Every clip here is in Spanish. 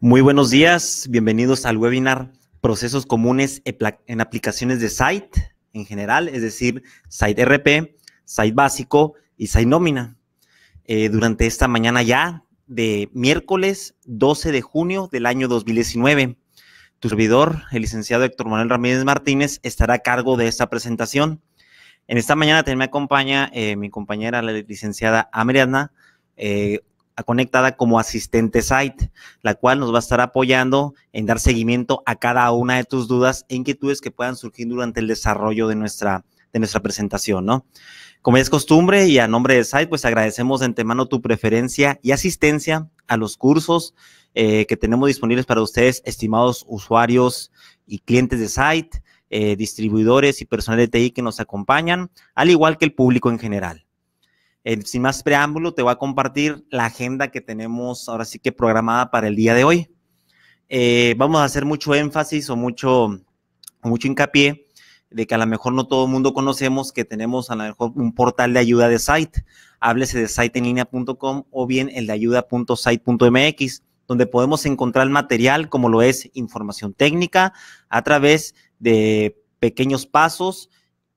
Muy buenos días, bienvenidos al webinar Procesos comunes en aplicaciones de site en general, es decir, site RP, site básico y site nómina. Eh, durante esta mañana ya de miércoles 12 de junio del año 2019. Tu servidor, el licenciado Héctor Manuel Ramírez Martínez, estará a cargo de esta presentación. En esta mañana también me acompaña eh, mi compañera, la licenciada Amriana, eh, conectada como asistente site, la cual nos va a estar apoyando en dar seguimiento a cada una de tus dudas e inquietudes que puedan surgir durante el desarrollo de nuestra, de nuestra presentación, ¿no? Como es costumbre y a nombre de Site, pues agradecemos de antemano tu preferencia y asistencia a los cursos eh, que tenemos disponibles para ustedes, estimados usuarios y clientes de Site, eh, distribuidores y personal de TI que nos acompañan, al igual que el público en general sin más preámbulo, te voy a compartir la agenda que tenemos ahora sí que programada para el día de hoy. Eh, vamos a hacer mucho énfasis o mucho, mucho hincapié de que a lo mejor no todo el mundo conocemos que tenemos a lo mejor un portal de ayuda de site. Háblese de siteenlinea.com o bien el de ayuda.site.mx, donde podemos encontrar material como lo es información técnica a través de pequeños pasos,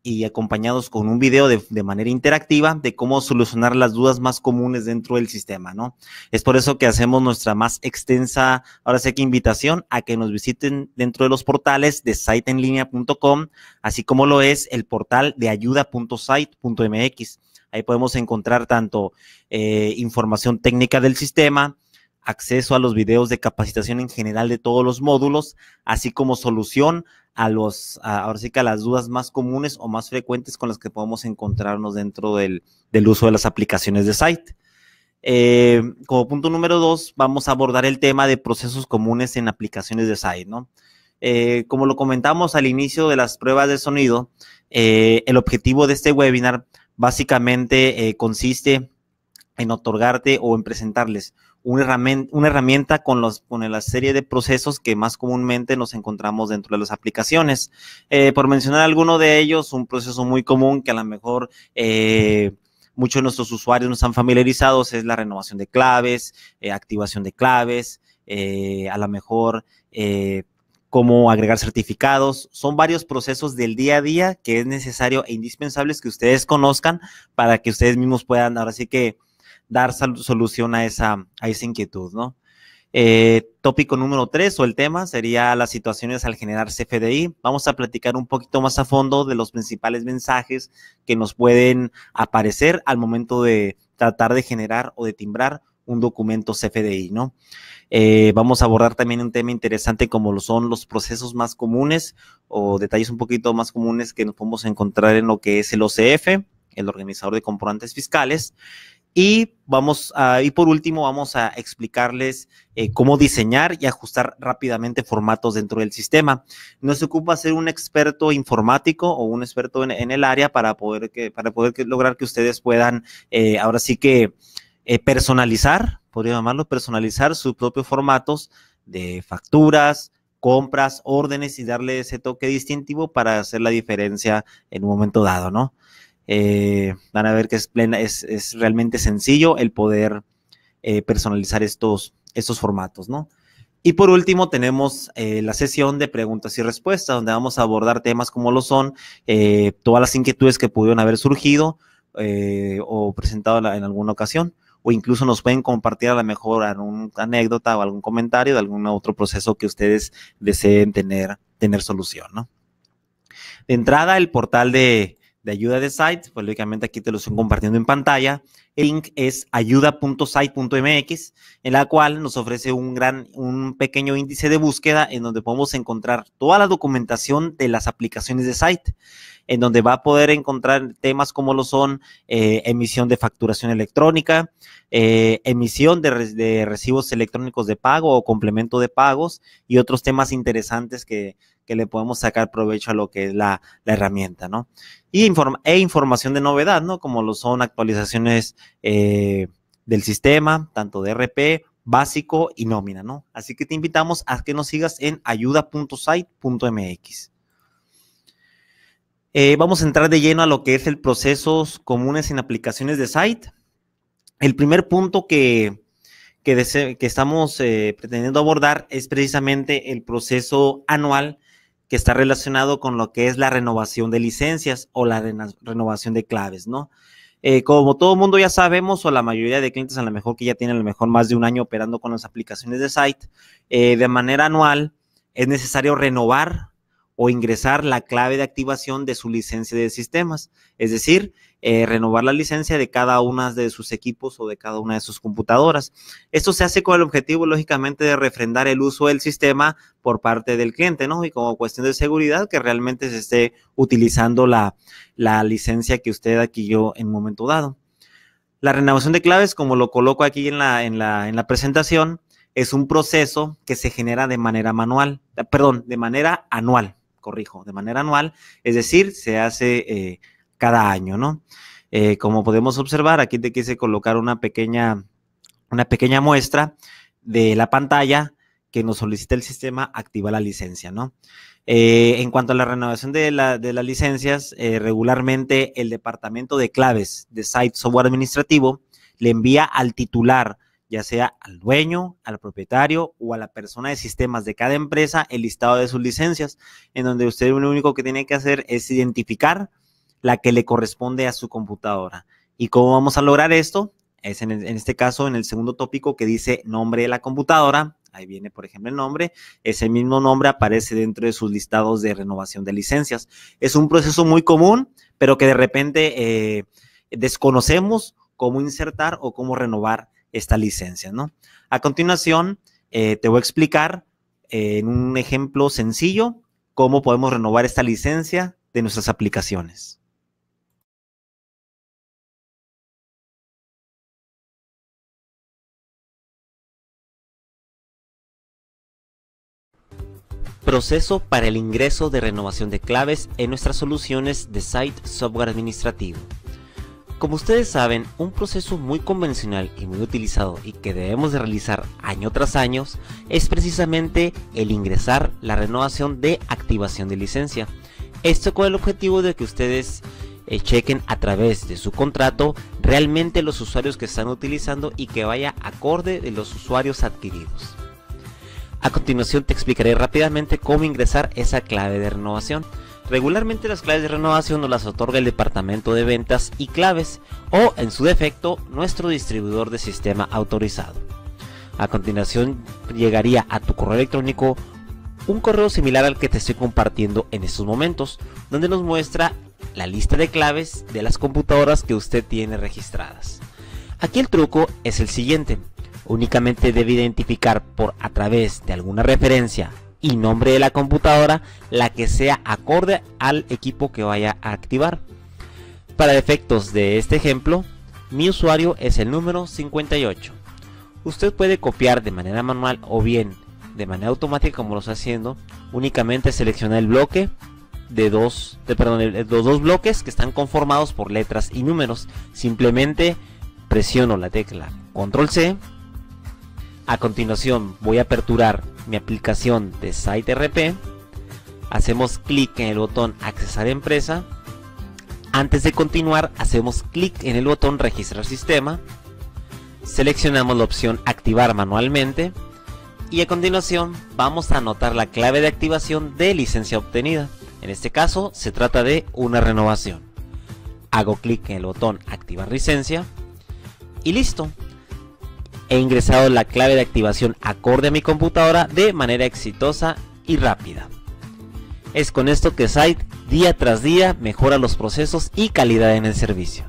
y acompañados con un video de, manera interactiva de cómo solucionar las dudas más comunes dentro del sistema, ¿no? Es por eso que hacemos nuestra más extensa, ahora sé que invitación a que nos visiten dentro de los portales de siteenlinea.com, así como lo es el portal de ayuda.site.mx. Ahí podemos encontrar tanto eh, información técnica del sistema, acceso a los videos de capacitación en general de todos los módulos, así como solución a los, ahora sí que a las dudas más comunes o más frecuentes con las que podemos encontrarnos dentro del, uso de las aplicaciones de site. Eh, como punto número dos, vamos a abordar el tema de procesos comunes en aplicaciones de site, eh, como lo comentamos al inicio de las pruebas de sonido, eh, el objetivo de este webinar básicamente consiste en otorgarte o en presentarles una herramienta, con, los, con la serie de procesos que más comúnmente nos encontramos dentro de las aplicaciones. Eh, por mencionar alguno de ellos, un proceso muy común que a lo mejor... Eh, muchos de nuestros usuarios no están familiarizados es la renovación de claves, eh, activación de claves, a lo mejor cómo agregar certificados. Son varios procesos del día a día que es necesario e indispensables que ustedes conozcan para que ustedes mismos puedan ahora sí que dar solución a esa, inquietud, ¿no? Eh, tópico número tres o el tema sería las situaciones al generar CFDI. Vamos a platicar un poquito más a fondo de los principales mensajes que nos pueden aparecer al momento de tratar de generar o de timbrar un documento CFDI, ¿no? Eh, vamos a abordar también un tema interesante como lo son los procesos más comunes o detalles un poquito más comunes que nos podemos encontrar en lo que es el OCF, el organizador de componentes fiscales, y vamos y por último vamos a explicarles eh, cómo diseñar y ajustar rápidamente formatos dentro del sistema. No se ocupa ser un experto informático o un experto en, el área para poder para poder lograr que ustedes puedan eh, ahora sí que eh, personalizar, podría llamarlo, personalizar sus propios formatos de facturas, compras, órdenes y darle ese toque distintivo para hacer la diferencia en un momento dado, ¿no? Eh, van a ver que es, plena, es, realmente sencillo el poder eh, personalizar estos, estos formatos, ¿no? Y por último, tenemos eh, la sesión de preguntas y respuestas, donde vamos a abordar temas como lo son eh, todas las inquietudes que pudieron haber surgido o presentado en alguna ocasión, o incluso nos pueden compartir a lo mejor una anécdota o algún comentario de algún otro proceso que ustedes deseen tener, tener solución. ¿no? De entrada, el portal de, de ayuda de Site, pues lógicamente aquí te lo estoy compartiendo en pantalla. El link es ayuda.site.mx, en la cual nos ofrece un gran, un pequeño índice de búsqueda en donde podemos encontrar toda la documentación de las aplicaciones de Site, en donde va a poder encontrar temas como lo son eh, emisión de facturación electrónica, eh, emisión de, de recibos electrónicos de pago o complemento de pagos y otros temas interesantes que que le podemos sacar provecho a lo que es la, herramienta, ¿no? Y e información de novedad, ¿no? Como lo son actualizaciones eh, del sistema, tanto de RP, básico y nómina, ¿no? Así que te invitamos a que nos sigas en ayuda.site.mx. Eh, vamos a entrar de lleno a lo que es el procesos comunes en aplicaciones de site. El primer punto que, que, estamos eh, pretendiendo abordar es precisamente el proceso anual que está relacionado con lo que es la renovación de licencias o la renovación de claves, ¿no? Eh, como todo mundo ya sabemos, o la mayoría de clientes a lo mejor que ya tienen a lo mejor más de un año operando con las aplicaciones de site, eh, de manera anual es necesario renovar o ingresar la clave de activación de su licencia de sistemas. Es decir, eh, renovar la licencia de cada una de sus equipos o de cada una de sus computadoras. Esto se hace con el objetivo, lógicamente, de refrendar el uso del sistema por parte del cliente, ¿no? Y como cuestión de seguridad, que realmente se esté utilizando la, licencia que usted adquirió en un momento dado. La renovación de claves, como lo coloco aquí en la, en la, en la presentación, es un proceso que se genera de manera manual, perdón, de manera anual, corrijo, de manera anual, es decir, se hace eh, cada año, ¿no? Eh, como podemos observar, aquí te quise colocar una pequeña, una pequeña muestra de la pantalla que nos solicita el sistema activa la licencia, ¿no? Eh, en cuanto a la renovación de, las licencias, eh, regularmente el departamento de claves de Site Software Administrativo le envía al titular, ya sea al dueño, al propietario o a la persona de sistemas de cada empresa, el listado de sus licencias, en donde usted lo único que tiene que hacer es identificar la que le corresponde a su computadora. ¿Y cómo vamos a lograr esto? Es en, este caso en el segundo tópico que dice nombre de la computadora. Ahí viene, por ejemplo, el nombre. Ese mismo nombre aparece dentro de sus listados de renovación de licencias. Es un proceso muy común, pero que de repente eh, desconocemos cómo insertar o cómo renovar esta licencia, A continuación, eh, te voy a explicar eh, en un ejemplo sencillo cómo podemos renovar esta licencia de nuestras aplicaciones. Proceso para el ingreso de renovación de claves en nuestras soluciones de Site Software Administrativo. Como ustedes saben, un proceso muy convencional y muy utilizado y que debemos de realizar año tras año es precisamente el ingresar la renovación de activación de licencia. Esto con el objetivo de que ustedes eh, chequen a través de su contrato realmente los usuarios que están utilizando y que vaya acorde de los usuarios adquiridos. A continuación te explicaré rápidamente cómo ingresar esa clave de renovación. Regularmente las claves de renovación nos las otorga el departamento de ventas y claves o en su defecto nuestro distribuidor de sistema autorizado. A continuación llegaría a tu correo electrónico un correo similar al que te estoy compartiendo en estos momentos, donde nos muestra la lista de claves de las computadoras que usted tiene registradas. Aquí el truco es el siguiente, Únicamente debe identificar por a través de alguna referencia y nombre de la computadora la que sea acorde al equipo que vaya a activar. Para efectos de este ejemplo, mi usuario es el número 58. Usted puede copiar de manera manual o bien de manera automática como lo está haciendo, únicamente selecciona el bloque de dos, eh, de, eh, los dos bloques que están conformados por letras y números. Simplemente presiono la tecla Control C a continuación voy a aperturar mi aplicación de SiteRP. Hacemos clic en el botón accesar empresa. Antes de continuar hacemos clic en el botón registrar sistema. Seleccionamos la opción activar manualmente. Y a continuación vamos a anotar la clave de activación de licencia obtenida. En este caso se trata de una renovación. Hago clic en el botón activar licencia. Y listo, he ingresado la clave de activación acorde a mi computadora de manera exitosa y rápida. Es con esto que Site día tras día mejora los procesos y calidad en el servicio.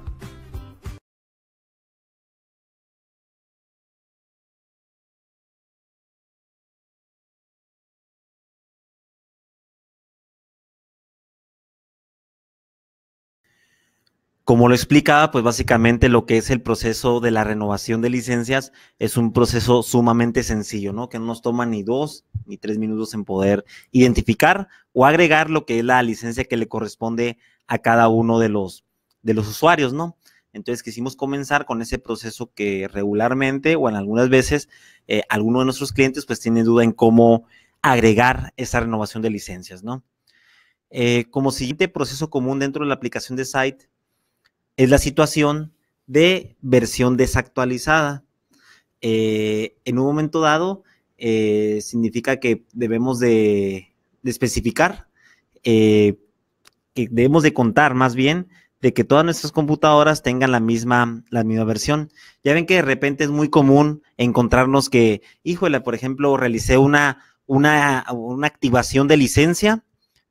como lo explicaba, pues básicamente lo que es el proceso de la renovación de licencias es un proceso sumamente sencillo, ¿no? Que no nos toma ni dos ni tres minutos en poder identificar o agregar lo que es la licencia que le corresponde a cada uno de los, de los usuarios, ¿no? Entonces quisimos comenzar con ese proceso que regularmente o en algunas veces eh, alguno de nuestros clientes pues tiene duda en cómo agregar esa renovación de licencias, ¿no? Eh, como siguiente proceso común dentro de la aplicación de Site es la situación de versión desactualizada. Eh, en un momento dado, eh, significa que debemos de, especificar, eh, que debemos de contar más bien de que todas nuestras computadoras tengan la misma, la misma versión. Ya ven que de repente es muy común encontrarnos que, híjole, por ejemplo, realicé una, una, activación de licencia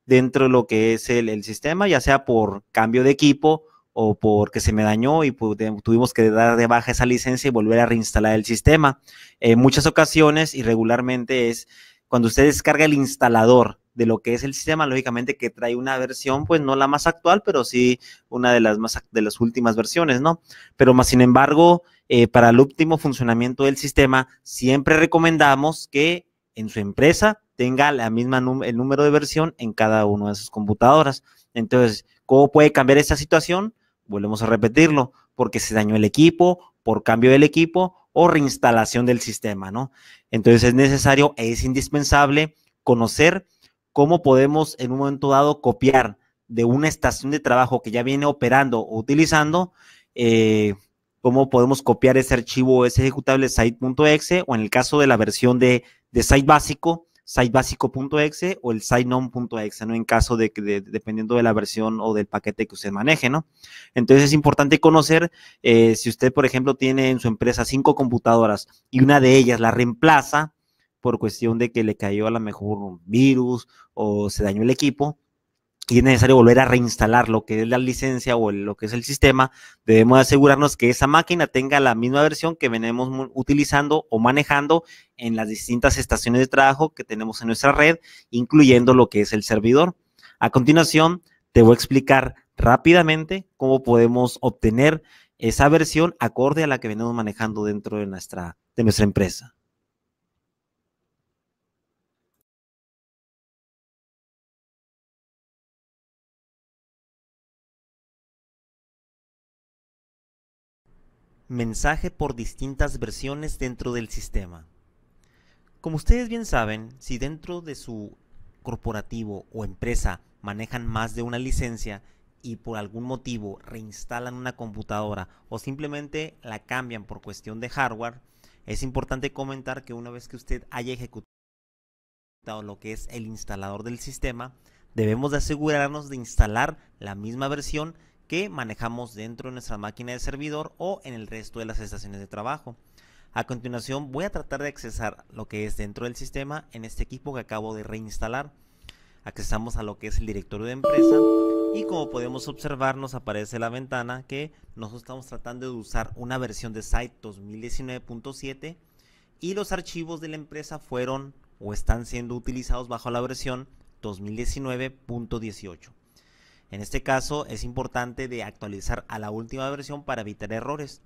dentro de lo que es el, el, sistema, ya sea por cambio de equipo o porque se me dañó y tuvimos que dar de baja esa licencia y volver a reinstalar el sistema. En muchas ocasiones y regularmente es cuando usted descarga el instalador de lo que es el sistema, lógicamente que trae una versión, pues no la más actual, pero sí una de las más de las últimas versiones, ¿no? Pero más sin embargo, eh, para el último funcionamiento del sistema, siempre recomendamos que en su empresa tenga la misma el número de versión en cada una de sus computadoras. Entonces, ¿cómo puede cambiar esta situación? volvemos a repetirlo, porque se dañó el equipo, por cambio del equipo o reinstalación del sistema, ¿no? Entonces es necesario, e es indispensable conocer cómo podemos en un momento dado copiar de una estación de trabajo que ya viene operando o utilizando, eh, cómo podemos copiar ese archivo, ese ejecutable site.exe o en el caso de la versión de site básico, sitebásico.exe o el siteNom.exe, ¿no? En caso de que, dependiendo de la versión o del paquete que usted maneje, ¿no? Entonces es importante conocer eh, si usted, por ejemplo, tiene en su empresa cinco computadoras y una de ellas la reemplaza por cuestión de que le cayó a lo mejor un virus o se dañó el equipo, y es necesario volver a reinstalar lo que es la licencia o lo que es el sistema, debemos asegurarnos que esa máquina tenga la misma versión que venimos utilizando o manejando en las distintas estaciones de trabajo que tenemos en nuestra red, incluyendo lo que es el servidor. A continuación, te voy a explicar rápidamente cómo podemos obtener esa versión acorde a la que venimos manejando dentro de nuestra, de nuestra empresa. mensaje por distintas versiones dentro del sistema. Como ustedes bien saben, si dentro de su corporativo o empresa manejan más de una licencia y por algún motivo reinstalan una computadora o simplemente la cambian por cuestión de hardware, es importante comentar que una vez que usted haya ejecutado lo que es el instalador del sistema, debemos de asegurarnos de instalar la misma versión que manejamos dentro de nuestra máquina de servidor o en el resto de las estaciones de trabajo. A continuación voy a tratar de accesar lo que es dentro del sistema en este equipo que acabo de reinstalar. Accesamos a lo que es el directorio de empresa y como podemos observar nos aparece la ventana que nosotros estamos tratando de usar una versión de Site 2019.7 y los archivos de la empresa fueron o están siendo utilizados bajo la versión 2019.18. En este caso es importante de actualizar a la última versión para evitar errores.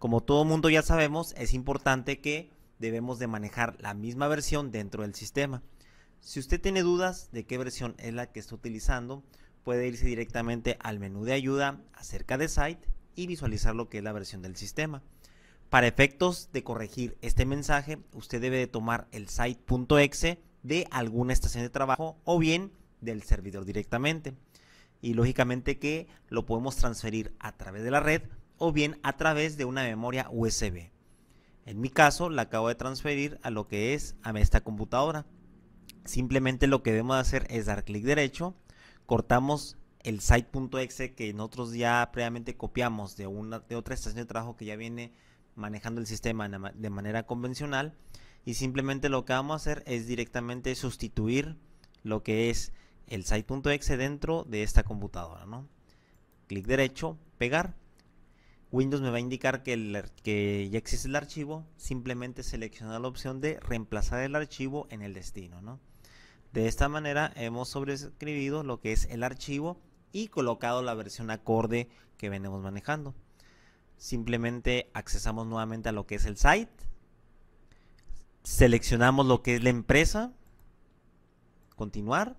Como todo mundo ya sabemos, es importante que debemos de manejar la misma versión dentro del sistema. Si usted tiene dudas de qué versión es la que está utilizando, puede irse directamente al menú de ayuda acerca de site y visualizar lo que es la versión del sistema. Para efectos de corregir este mensaje, usted debe de tomar el site.exe de alguna estación de trabajo o bien del servidor directamente y lógicamente que lo podemos transferir a través de la red o bien a través de una memoria USB. En mi caso la acabo de transferir a lo que es a esta computadora. Simplemente lo que debemos hacer es dar clic derecho, cortamos el site.exe que nosotros ya previamente copiamos de, una, de otra estación de trabajo que ya viene manejando el sistema de manera convencional y simplemente lo que vamos a hacer es directamente sustituir lo que es el site.exe dentro de esta computadora, ¿no? Clic derecho, pegar. Windows me va a indicar que, el, que ya existe el archivo, simplemente selecciona la opción de reemplazar el archivo en el destino, De esta manera hemos sobrescribido lo que es el archivo y colocado la versión acorde que venimos manejando. Simplemente accesamos nuevamente a lo que es el site. Seleccionamos lo que es la empresa. Continuar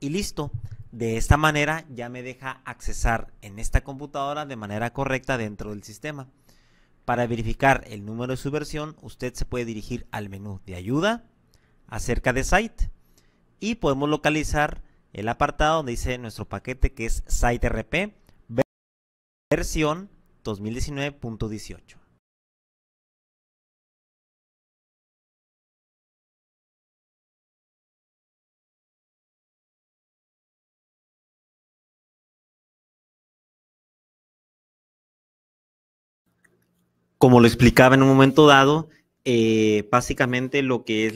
y listo. De esta manera ya me deja accesar en esta computadora de manera correcta dentro del sistema. Para verificar el número de su versión, usted se puede dirigir al menú de ayuda, acerca de site, y podemos localizar el apartado donde dice nuestro paquete que es site rp versión 2019.18. como lo explicaba en un momento dado, eh, básicamente lo que es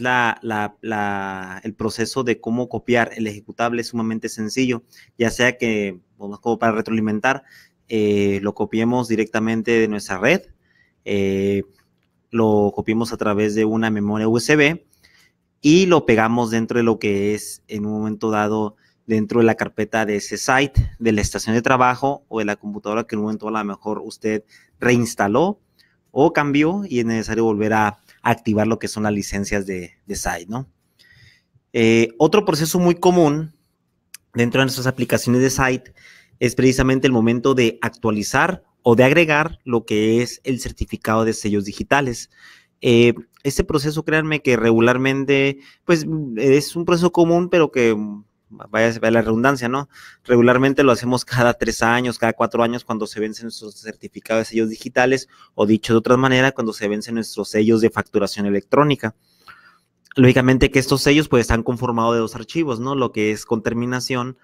el proceso de cómo copiar el ejecutable es sumamente sencillo, ya sea que, vamos pues, como para retroalimentar, eh, lo copiemos directamente de nuestra red, eh, lo copiemos a través de una memoria USB y lo pegamos dentro de lo que es en un momento dado dentro de la carpeta de ese site, de la estación de trabajo o de la computadora que en un momento a lo mejor usted reinstaló o cambió y es necesario volver a activar lo que son las licencias de, site, ¿no? Eh, otro proceso muy común dentro de nuestras aplicaciones de site es precisamente el momento de actualizar o de agregar lo que es el certificado de sellos digitales. Eh, este proceso, créanme que regularmente, pues es un proceso común, pero que vaya, la redundancia, ¿no? Regularmente lo hacemos cada tres años, cada cuatro años, cuando se vencen nuestros certificados de sellos digitales, o dicho de otra manera, cuando se vencen nuestros sellos de facturación electrónica. Lógicamente que estos sellos pues están conformados de dos archivos, ¿no? Lo que es con terminación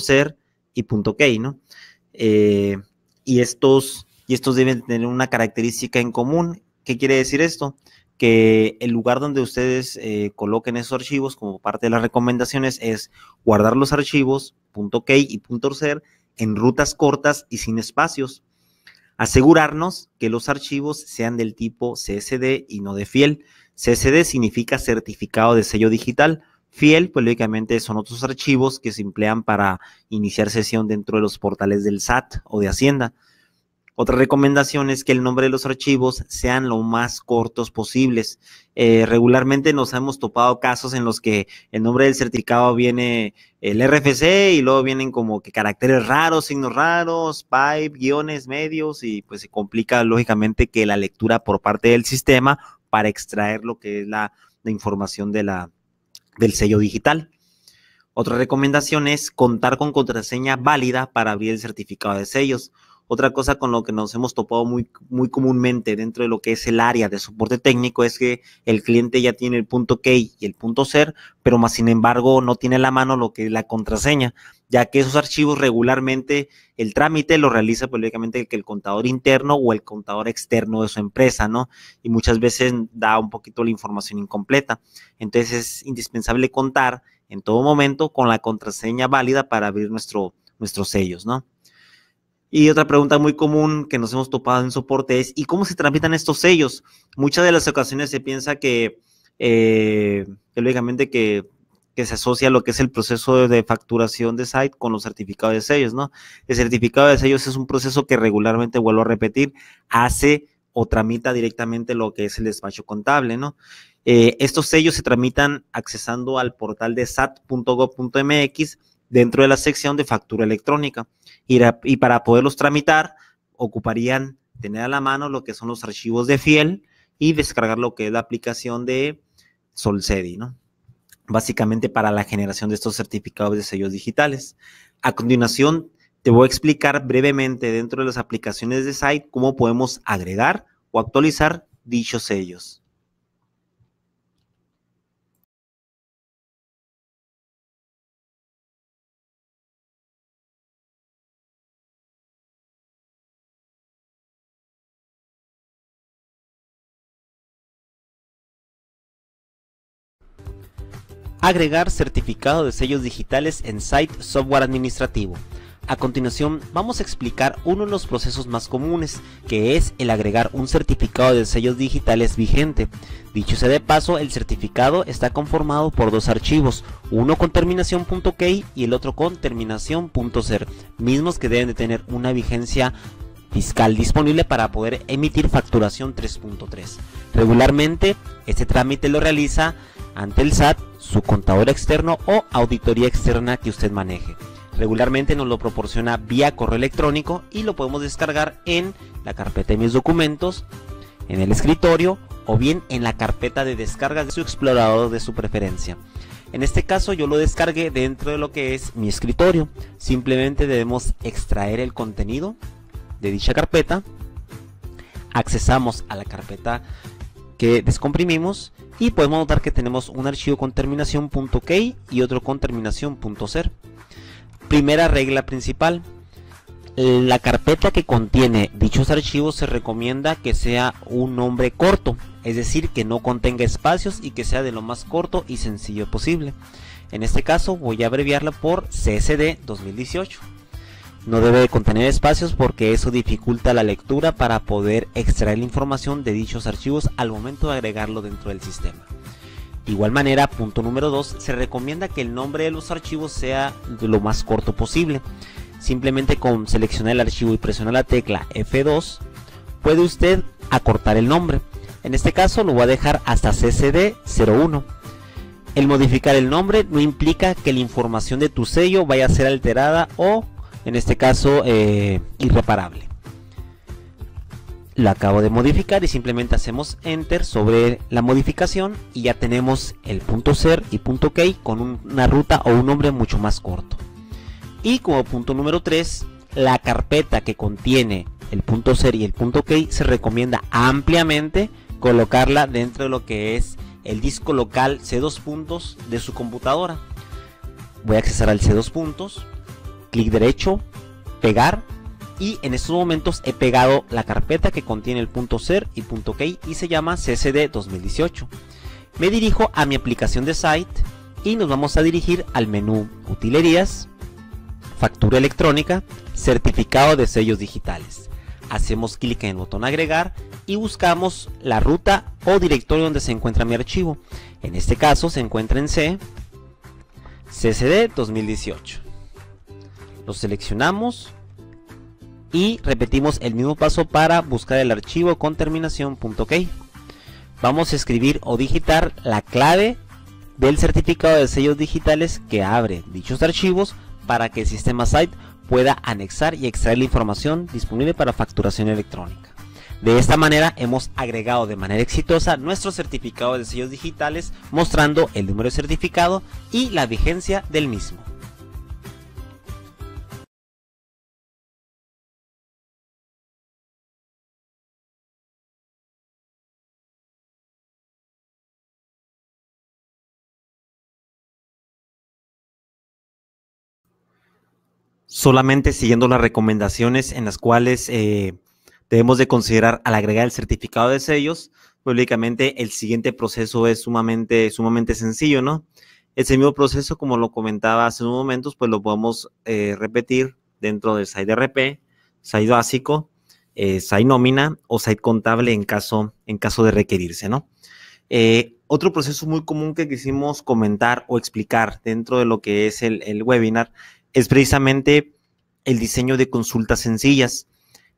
.ser y punto .key, ¿no? Eh, y estos y estos deben tener una característica en común. ¿Qué quiere decir esto? que el lugar donde ustedes eh, coloquen esos archivos como parte de las recomendaciones es guardar los archivos .K y .ser en rutas cortas y sin espacios. Asegurarnos que los archivos sean del tipo CSD y no de fiel. CSD significa certificado de sello digital. Fiel, pues lógicamente son otros archivos que se emplean para iniciar sesión dentro de los portales del SAT o de Hacienda. Otra recomendación es que el nombre de los archivos sean lo más cortos posibles. Eh, regularmente nos hemos topado casos en los que el nombre del certificado viene el RFC y luego vienen como que caracteres raros, signos raros, pipe, guiones, medios y pues se complica lógicamente que la lectura por parte del sistema para extraer lo que es la, información de la, del sello digital. Otra recomendación es contar con contraseña válida para abrir el certificado de sellos. Otra cosa con lo que nos hemos topado muy, muy comúnmente dentro de lo que es el área de soporte técnico es que el cliente ya tiene el punto K y el punto ser, pero más sin embargo no tiene la mano lo que es la contraseña, ya que esos archivos regularmente el trámite lo realiza públicamente pues, el, el contador interno o el contador externo de su empresa, ¿no? Y muchas veces da un poquito la información incompleta. Entonces es indispensable contar en todo momento con la contraseña válida para abrir nuestro, nuestros sellos, ¿no? Y otra pregunta muy común que nos hemos topado en soporte es, ¿y cómo se tramitan estos sellos? Muchas de las ocasiones se piensa que, eh, lógicamente, que, se asocia lo que es el proceso de facturación de site con los certificados de sellos, ¿no? El certificado de sellos es un proceso que regularmente, vuelvo a repetir, hace o tramita directamente lo que es el despacho contable, ¿no? Eh, estos sellos se tramitan accesando al portal de sat.gov.mx dentro de la sección de factura electrónica. Y, para poderlos tramitar, ocuparían tener a la mano lo que son los archivos de Fiel y descargar lo que es la aplicación de SolCedi, ¿no? Básicamente para la generación de estos certificados de sellos digitales. A continuación, te voy a explicar brevemente dentro de las aplicaciones de Site cómo podemos agregar o actualizar dichos sellos. Agregar certificado de sellos digitales en Site Software Administrativo. A continuación vamos a explicar uno de los procesos más comunes, que es el agregar un certificado de sellos digitales vigente. Dicho sea de paso, el certificado está conformado por dos archivos, uno con terminación.key y el otro con terminación.cer, mismos que deben de tener una vigencia fiscal disponible para poder emitir facturación 3.3. Regularmente, este trámite lo realiza ante el SAT su contador externo o auditoría externa que usted maneje. Regularmente nos lo proporciona vía correo electrónico y lo podemos descargar en la carpeta de mis documentos, en el escritorio o bien en la carpeta de descarga de su explorador de su preferencia. En este caso yo lo descargué dentro de lo que es mi escritorio. Simplemente debemos extraer el contenido de dicha carpeta. Accesamos a la carpeta que descomprimimos y podemos notar que tenemos un archivo con terminación y otro con terminación .ser. Primera regla principal. La carpeta que contiene dichos archivos se recomienda que sea un nombre corto, es decir, que no contenga espacios y que sea de lo más corto y sencillo posible. En este caso voy a abreviarla por CSD 2018. No debe contener espacios porque eso dificulta la lectura para poder extraer la información de dichos archivos al momento de agregarlo dentro del sistema. De igual manera, punto número 2, se recomienda que el nombre de los archivos sea lo más corto posible. Simplemente con seleccionar el archivo y presionar la tecla F2, puede usted acortar el nombre. En este caso lo voy a dejar hasta CCD01. El modificar el nombre no implica que la información de tu sello vaya a ser alterada o en este caso eh, irreparable. Lo acabo de modificar y simplemente hacemos enter sobre la modificación y ya tenemos el punto ser y punto key con una ruta o un nombre mucho más corto. Y como punto número 3, la carpeta que contiene el punto ser y el punto key se recomienda ampliamente colocarla dentro de lo que es el disco local C2 puntos de su computadora. Voy a accesar al C2 puntos clic derecho, pegar y en estos momentos he pegado la carpeta que contiene el punto .ser y punto .key y se llama ccd 2018. Me dirijo a mi aplicación de site y nos vamos a dirigir al menú Utilerías, Factura electrónica, Certificado de sellos digitales. Hacemos clic en el botón Agregar y buscamos la ruta o directorio donde se encuentra mi archivo. En este caso se encuentra en C, ccd 2018 lo seleccionamos y repetimos el mismo paso para buscar el archivo con terminación .key. Vamos a escribir o digitar la clave del certificado de sellos digitales que abre dichos archivos para que el sistema site pueda anexar y extraer la información disponible para facturación electrónica. De esta manera hemos agregado de manera exitosa nuestro certificado de sellos digitales mostrando el número de certificado y la vigencia del mismo. solamente siguiendo las recomendaciones en las cuales eh, debemos de considerar al agregar el certificado de sellos, públicamente pues, el siguiente proceso es sumamente, sumamente sencillo, ¿no? Ese mismo proceso, como lo comentaba hace unos momentos, pues lo podemos eh, repetir dentro del site RP, site básico, eh, site nómina o site contable en caso, en caso de requerirse, ¿no? Eh, otro proceso muy común que quisimos comentar o explicar dentro de lo que es el, el webinar es precisamente el diseño de consultas sencillas.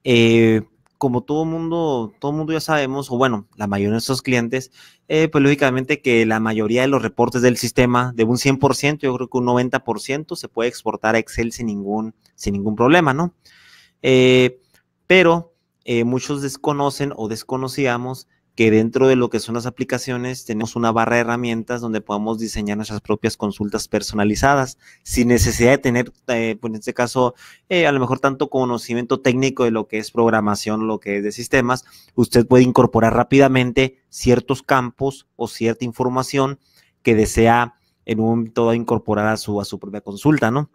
Eh, como todo mundo, todo mundo ya sabemos, o bueno, la mayoría de nuestros clientes, eh, pues lógicamente que la mayoría de los reportes del sistema, de un 100%, yo creo que un 90% se puede exportar a Excel sin ningún, sin ningún problema, ¿no? Eh, pero muchos desconocen o desconocíamos que dentro de lo que son las aplicaciones tenemos una barra de herramientas donde podamos diseñar nuestras propias consultas personalizadas sin necesidad de tener, eh, pues en este caso, eh, a lo mejor tanto conocimiento técnico de lo que es programación, lo que es de sistemas, usted puede incorporar rápidamente ciertos campos o cierta información que desea en un momento incorporar a su, a su propia consulta, ¿no?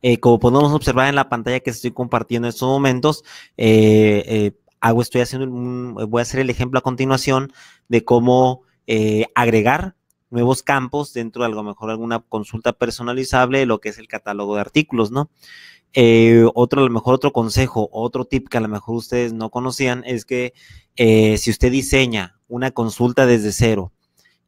Eh, como podemos observar en la pantalla que estoy compartiendo en estos momentos, hago, estoy haciendo, voy a hacer el ejemplo a continuación de cómo eh, agregar nuevos campos dentro de a lo mejor alguna consulta personalizable, lo que es el catálogo de artículos, ¿no? Eh, otro, a lo mejor otro consejo, otro tip que a lo mejor ustedes no conocían es que eh, si usted diseña una consulta desde cero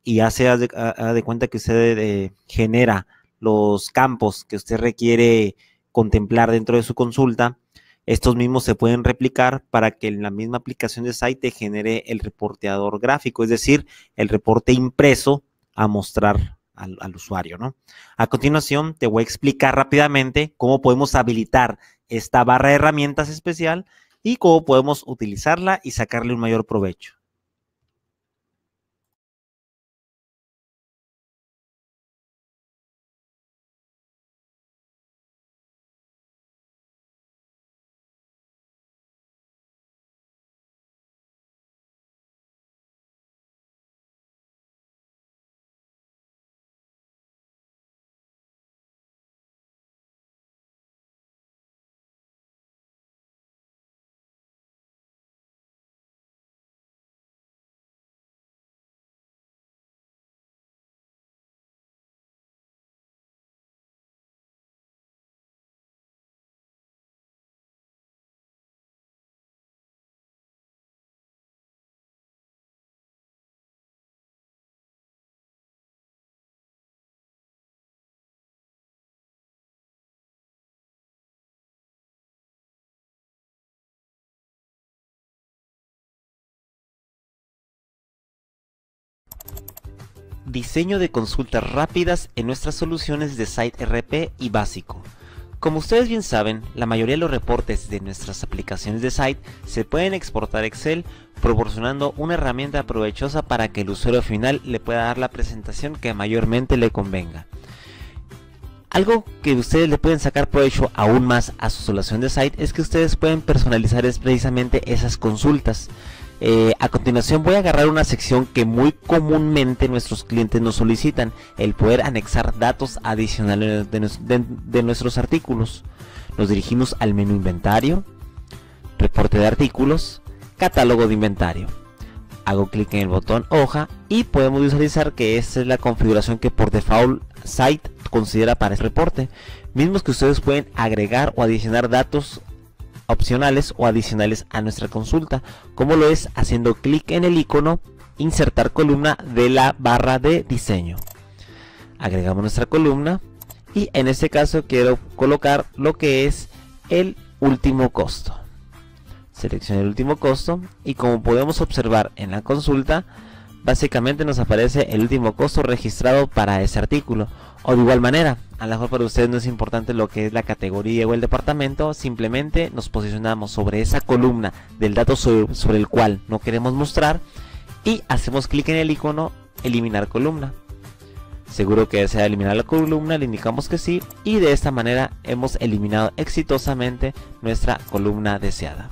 y hace de, cuenta que usted genera los campos que usted requiere contemplar dentro de su consulta, estos mismos se pueden replicar para que en la misma aplicación de site genere el reporteador gráfico, es decir, el reporte impreso a mostrar al, al, usuario, ¿no? A continuación, te voy a explicar rápidamente cómo podemos habilitar esta barra de herramientas especial y cómo podemos utilizarla y sacarle un mayor provecho. diseño de consultas rápidas en nuestras soluciones de Site RP y básico. Como ustedes bien saben, la mayoría de los reportes de nuestras aplicaciones de Site se pueden exportar a Excel proporcionando una herramienta provechosa para que el usuario final le pueda dar la presentación que mayormente le convenga. Algo que ustedes le pueden sacar provecho aún más a su solución de site es que ustedes pueden personalizar precisamente esas consultas. Eh, a continuación voy a agarrar una sección que muy comúnmente nuestros clientes nos solicitan, el poder anexar datos adicionales de, nuestros artículos. Nos dirigimos al menú inventario, reporte de artículos, catálogo de inventario. Hago clic en el botón hoja y podemos visualizar que esta es la configuración que por default site considera para este reporte, mismos que ustedes pueden agregar o adicionar datos opcionales o adicionales a nuestra consulta, como lo es haciendo clic en el icono insertar columna de la barra de diseño. Agregamos nuestra columna y en este caso quiero colocar lo que es el último costo. Selecciono el último costo y como podemos observar en la consulta, básicamente nos aparece el último costo registrado para ese artículo. O de igual manera, a lo mejor para ustedes no es importante lo que es la categoría o el departamento, simplemente nos posicionamos sobre esa columna del dato sobre, el cual no queremos mostrar y hacemos clic en el icono eliminar columna. Seguro que desea eliminar la columna, le indicamos que sí y de esta manera hemos eliminado exitosamente nuestra columna deseada.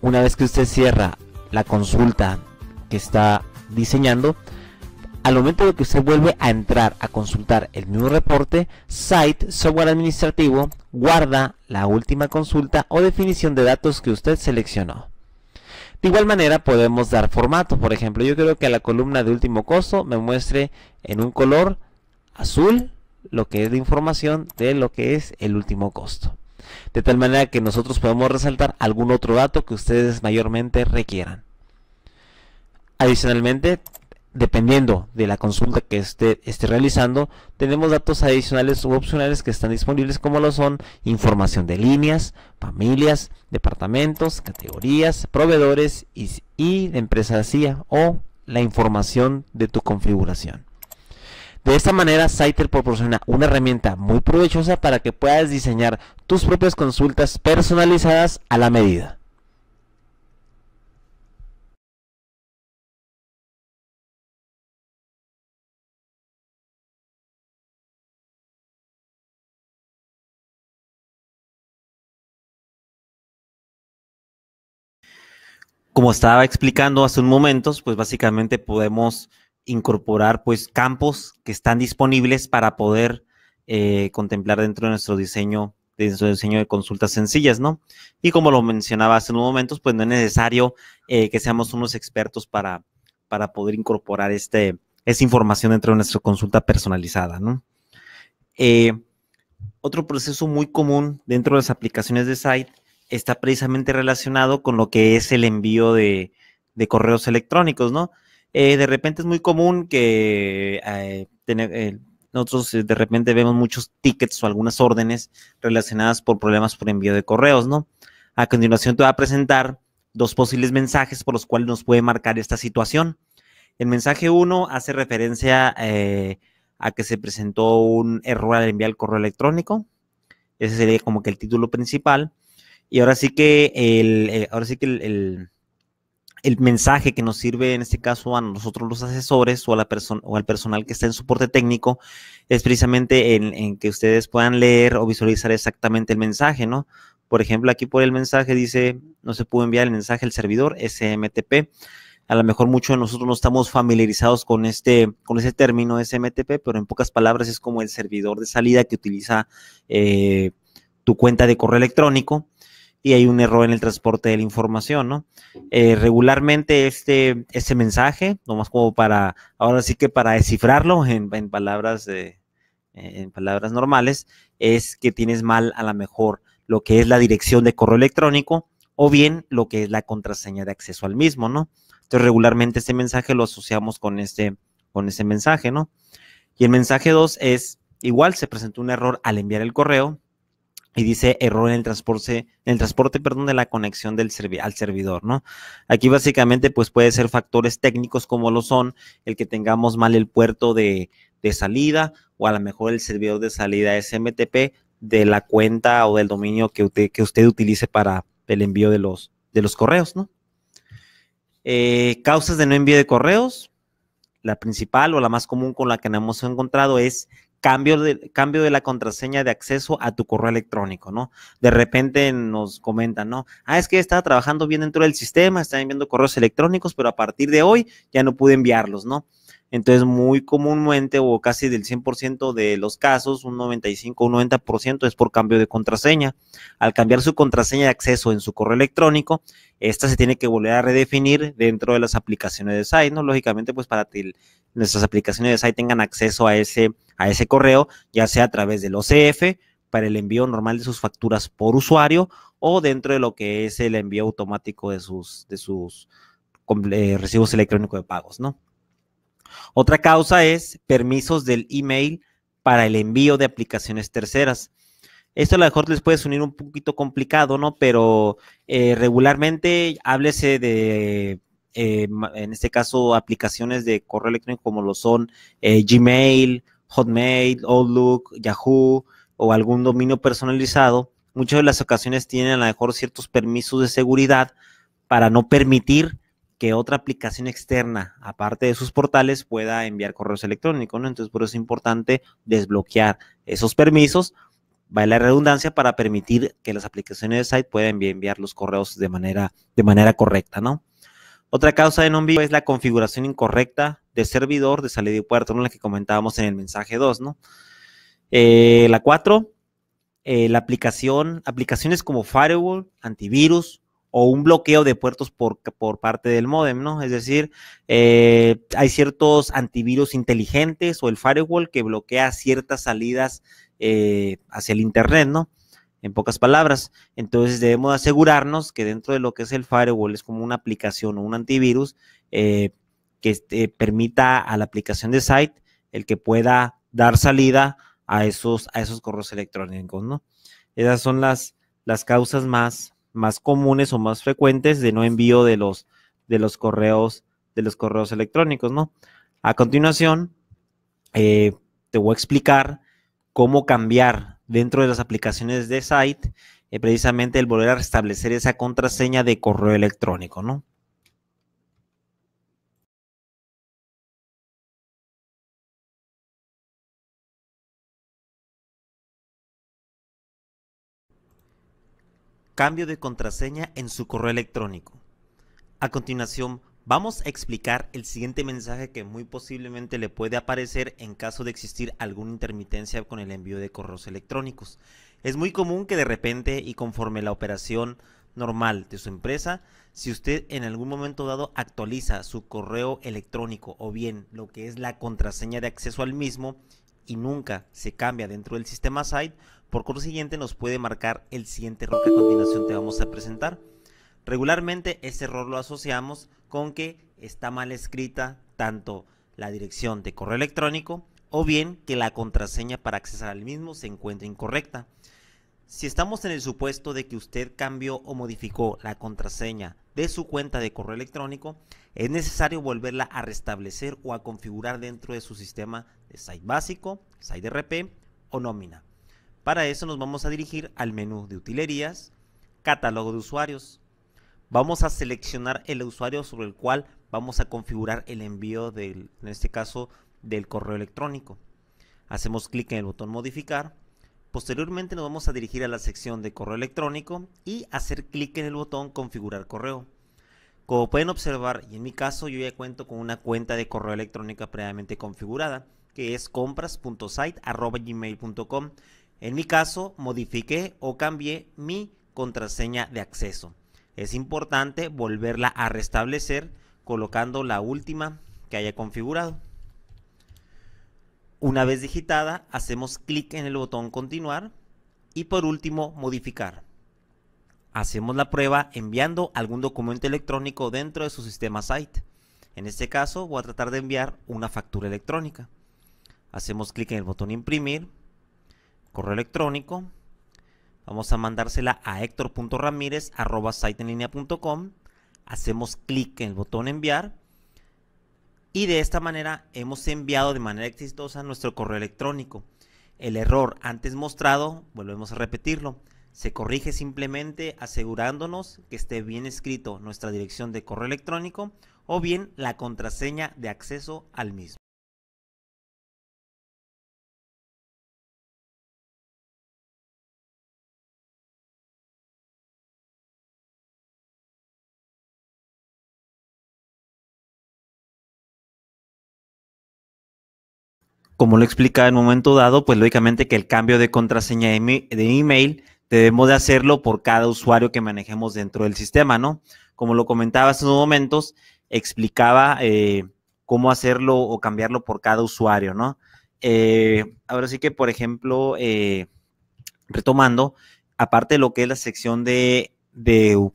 Una vez que usted cierra la consulta que está diseñando, al momento de que usted vuelve a entrar a consultar el nuevo reporte, Site Software Administrativo guarda la última consulta o definición de datos que usted seleccionó. De igual manera podemos dar formato, por ejemplo, yo quiero que la columna de último costo me muestre en un color azul lo que es la información de lo que es el último costo. De tal manera que nosotros podemos resaltar algún otro dato que ustedes mayormente requieran. Adicionalmente, dependiendo de la consulta que esté, esté realizando, tenemos datos adicionales u opcionales que están disponibles como lo son información de líneas, familias, departamentos, categorías, proveedores y, de empresa CIA o la información de tu configuración. De esta manera, Siter proporciona una herramienta muy provechosa para que puedas diseñar tus propias consultas personalizadas a la medida. como estaba explicando hace un momento, pues básicamente podemos incorporar pues campos que están disponibles para poder eh, contemplar dentro de nuestro diseño de de consultas sencillas, ¿no? Y como lo mencionaba hace unos momentos, pues no es necesario eh, que seamos unos expertos para, para poder incorporar este, esa información dentro de nuestra consulta personalizada, ¿no? Eh, otro proceso muy común dentro de las aplicaciones de site está precisamente relacionado con lo que es el envío de, correos electrónicos, ¿no? Eh, de repente es muy común que eh, eh, nosotros de repente vemos muchos tickets o algunas órdenes relacionadas por problemas por envío de correos, ¿no? A continuación te voy a presentar dos posibles mensajes por los cuales nos puede marcar esta situación. El mensaje 1 hace referencia a que se presentó un error al enviar el correo electrónico. Ese sería como que el título principal. Y ahora sí que el, eh, ahora sí que el, mensaje que nos sirve en este caso a nosotros los asesores o, a la o al personal que está en soporte técnico es precisamente en, que ustedes puedan leer o visualizar exactamente el mensaje, ¿no? Por ejemplo, aquí por el mensaje dice, no se pudo enviar el mensaje al servidor SMTP. A lo mejor muchos de nosotros no estamos familiarizados con este, con ese término SMTP, pero en pocas palabras es como el servidor de salida que utiliza eh, tu cuenta de correo electrónico y hay un error en el transporte de la información, ¿no? Eh, regularmente este, este mensaje, nomás como para, ahora sí que para descifrarlo en, palabras, en palabras normales, es que tienes mal a lo mejor lo que es la dirección de correo electrónico o bien lo que es la contraseña de acceso al mismo, ¿no? Entonces regularmente este mensaje lo asociamos con este, con ese mensaje, ¿no? Y el mensaje 2 es, igual se presentó un error al enviar el correo, y dice error en el transporte, transporte, perdón, de la conexión del al servidor, ¿no? Aquí básicamente, pues puede ser factores técnicos como lo son el que tengamos mal el puerto de, salida o a lo mejor el servidor de salida SMTP de la cuenta o del dominio que usted, que usted utilice para el envío de los, de los correos, ¿no? Eh, causas de no envío de correos. La principal o la más común con la que nos hemos encontrado es cambio de, cambio de la contraseña de acceso a tu correo electrónico, ¿no? De repente nos comentan, ¿no? Ah, es que estaba trabajando bien dentro del sistema, estaba enviando correos electrónicos, pero a partir de hoy ya no pude enviarlos, ¿no? Entonces, muy comúnmente o casi del 100% de los casos, un 95 o un 90% es por cambio de contraseña. Al cambiar su contraseña de acceso en su correo electrónico, esta se tiene que volver a redefinir dentro de las aplicaciones de SAI, ¿no? Lógicamente, pues para que nuestras aplicaciones de SAI tengan acceso a ese, a ese correo, ya sea a través del OCF para el envío normal de sus facturas por usuario o dentro de lo que es el envío automático de sus, de sus eh, recibos electrónicos de pagos, ¿no? Otra causa es permisos del email para el envío de aplicaciones terceras. Esto a lo mejor les puede sonar un poquito complicado, ¿no? Pero eh, regularmente háblese de, eh, en este caso, aplicaciones de correo electrónico como lo son eh, Gmail, Hotmail, Outlook, Yahoo o algún dominio personalizado. Muchas de las ocasiones tienen a lo mejor ciertos permisos de seguridad para no permitir que otra aplicación externa, aparte de sus portales, pueda enviar correos electrónicos, ¿no? Entonces, por eso es importante desbloquear esos permisos, vale la redundancia, para permitir que las aplicaciones de site puedan enviar los correos de manera, de manera correcta, ¿no? Otra causa de no envío es la configuración incorrecta de servidor de salida y puerto, ¿no? La que comentábamos en el mensaje 2, ¿no? Eh, la 4, eh, la aplicación, aplicaciones como Firewall, antivirus, o un bloqueo de puertos por, por parte del modem, ¿no? Es decir, eh, hay ciertos antivirus inteligentes o el firewall que bloquea ciertas salidas eh, hacia el Internet, ¿no? En pocas palabras, entonces debemos asegurarnos que dentro de lo que es el firewall es como una aplicación o un antivirus eh, que este, permita a la aplicación de site el que pueda dar salida a esos, a esos correos electrónicos, ¿no? Esas son las, las causas más, más comunes o más frecuentes de no envío de los, de los correos de los correos electrónicos, ¿no? A continuación, eh, te voy a explicar cómo cambiar dentro de las aplicaciones de site eh, precisamente el volver a restablecer esa contraseña de correo electrónico, ¿no? cambio de contraseña en su correo electrónico. A continuación, vamos a explicar el siguiente mensaje que muy posiblemente le puede aparecer en caso de existir alguna intermitencia con el envío de correos electrónicos. Es muy común que de repente y conforme la operación normal de su empresa, si usted en algún momento dado actualiza su correo electrónico o bien lo que es la contraseña de acceso al mismo y nunca se cambia dentro del sistema site, por consiguiente, nos puede marcar el siguiente error que a continuación te vamos a presentar. Regularmente ese error lo asociamos con que está mal escrita tanto la dirección de correo electrónico o bien que la contraseña para accesar al mismo se encuentra incorrecta. Si estamos en el supuesto de que usted cambió o modificó la contraseña de su cuenta de correo electrónico, es necesario volverla a restablecer o a configurar dentro de su sistema de site básico, site RP o nómina. Para eso nos vamos a dirigir al menú de utilerías, catálogo de usuarios. Vamos a seleccionar el usuario sobre el cual vamos a configurar el envío del, en este caso, del correo electrónico. Hacemos clic en el botón modificar. Posteriormente nos vamos a dirigir a la sección de correo electrónico y hacer clic en el botón configurar correo. Como pueden observar, y en mi caso yo ya cuento con una cuenta de correo electrónico previamente configurada, que es compras.site.gmail.com en mi caso, modifiqué o cambié mi contraseña de acceso. Es importante volverla a restablecer colocando la última que haya configurado. Una vez digitada, hacemos clic en el botón continuar y por último modificar. Hacemos la prueba enviando algún documento electrónico dentro de su sistema site. En este caso voy a tratar de enviar una factura electrónica. Hacemos clic en el botón imprimir correo electrónico. Vamos a mandársela a hector.ramírez.com. Hacemos clic en el botón enviar. Y de esta manera hemos enviado de manera exitosa nuestro correo electrónico. El error antes mostrado, volvemos a repetirlo, se corrige simplemente asegurándonos que esté bien escrito nuestra dirección de correo electrónico o bien la contraseña de acceso al mismo. como lo explicaba en un momento dado, pues lógicamente que el cambio de contraseña de, email debemos de hacerlo por cada usuario que manejemos dentro del sistema, ¿no? Como lo comentaba hace unos momentos, explicaba eh, cómo hacerlo o cambiarlo por cada usuario, ¿no? Eh, ahora sí que, por ejemplo, eh, retomando, aparte de lo que es la sección de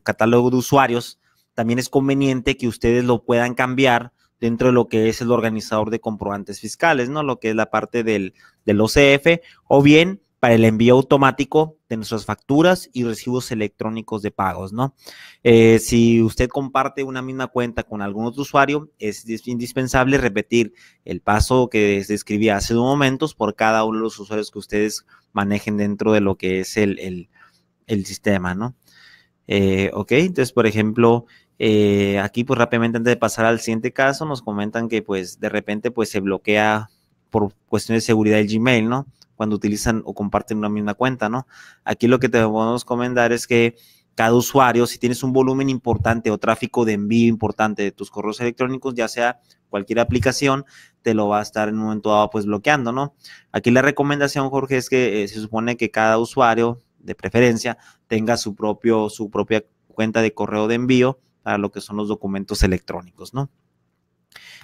catálogo de usuarios, también es conveniente que ustedes lo puedan cambiar dentro de lo que es el organizador de comprobantes fiscales, ¿no? Lo que es la parte del, del OCF, o bien para el envío automático de nuestras facturas y recibos electrónicos de pagos, ¿no? Eh, si usted comparte una misma cuenta con algún otro usuario, es indispensable repetir el paso que describí hace unos momentos por cada uno de los usuarios que ustedes manejen dentro de lo que es el, sistema, ¿no? Eh, ok, entonces, por ejemplo, eh, aquí, pues rápidamente antes de pasar al siguiente caso, nos comentan que pues de repente pues se bloquea por cuestiones de seguridad el Gmail, ¿no? Cuando utilizan o comparten una misma cuenta, ¿no? Aquí lo que te podemos comentar es que cada usuario, si tienes un volumen importante o tráfico de envío importante de tus correos electrónicos, ya sea cualquier aplicación, te lo va a estar en un momento dado pues bloqueando, ¿no? Aquí la recomendación, Jorge, es que eh, se supone que cada usuario, de preferencia, tenga su, propio, su propia cuenta de correo de envío para lo que son los documentos electrónicos, ¿no?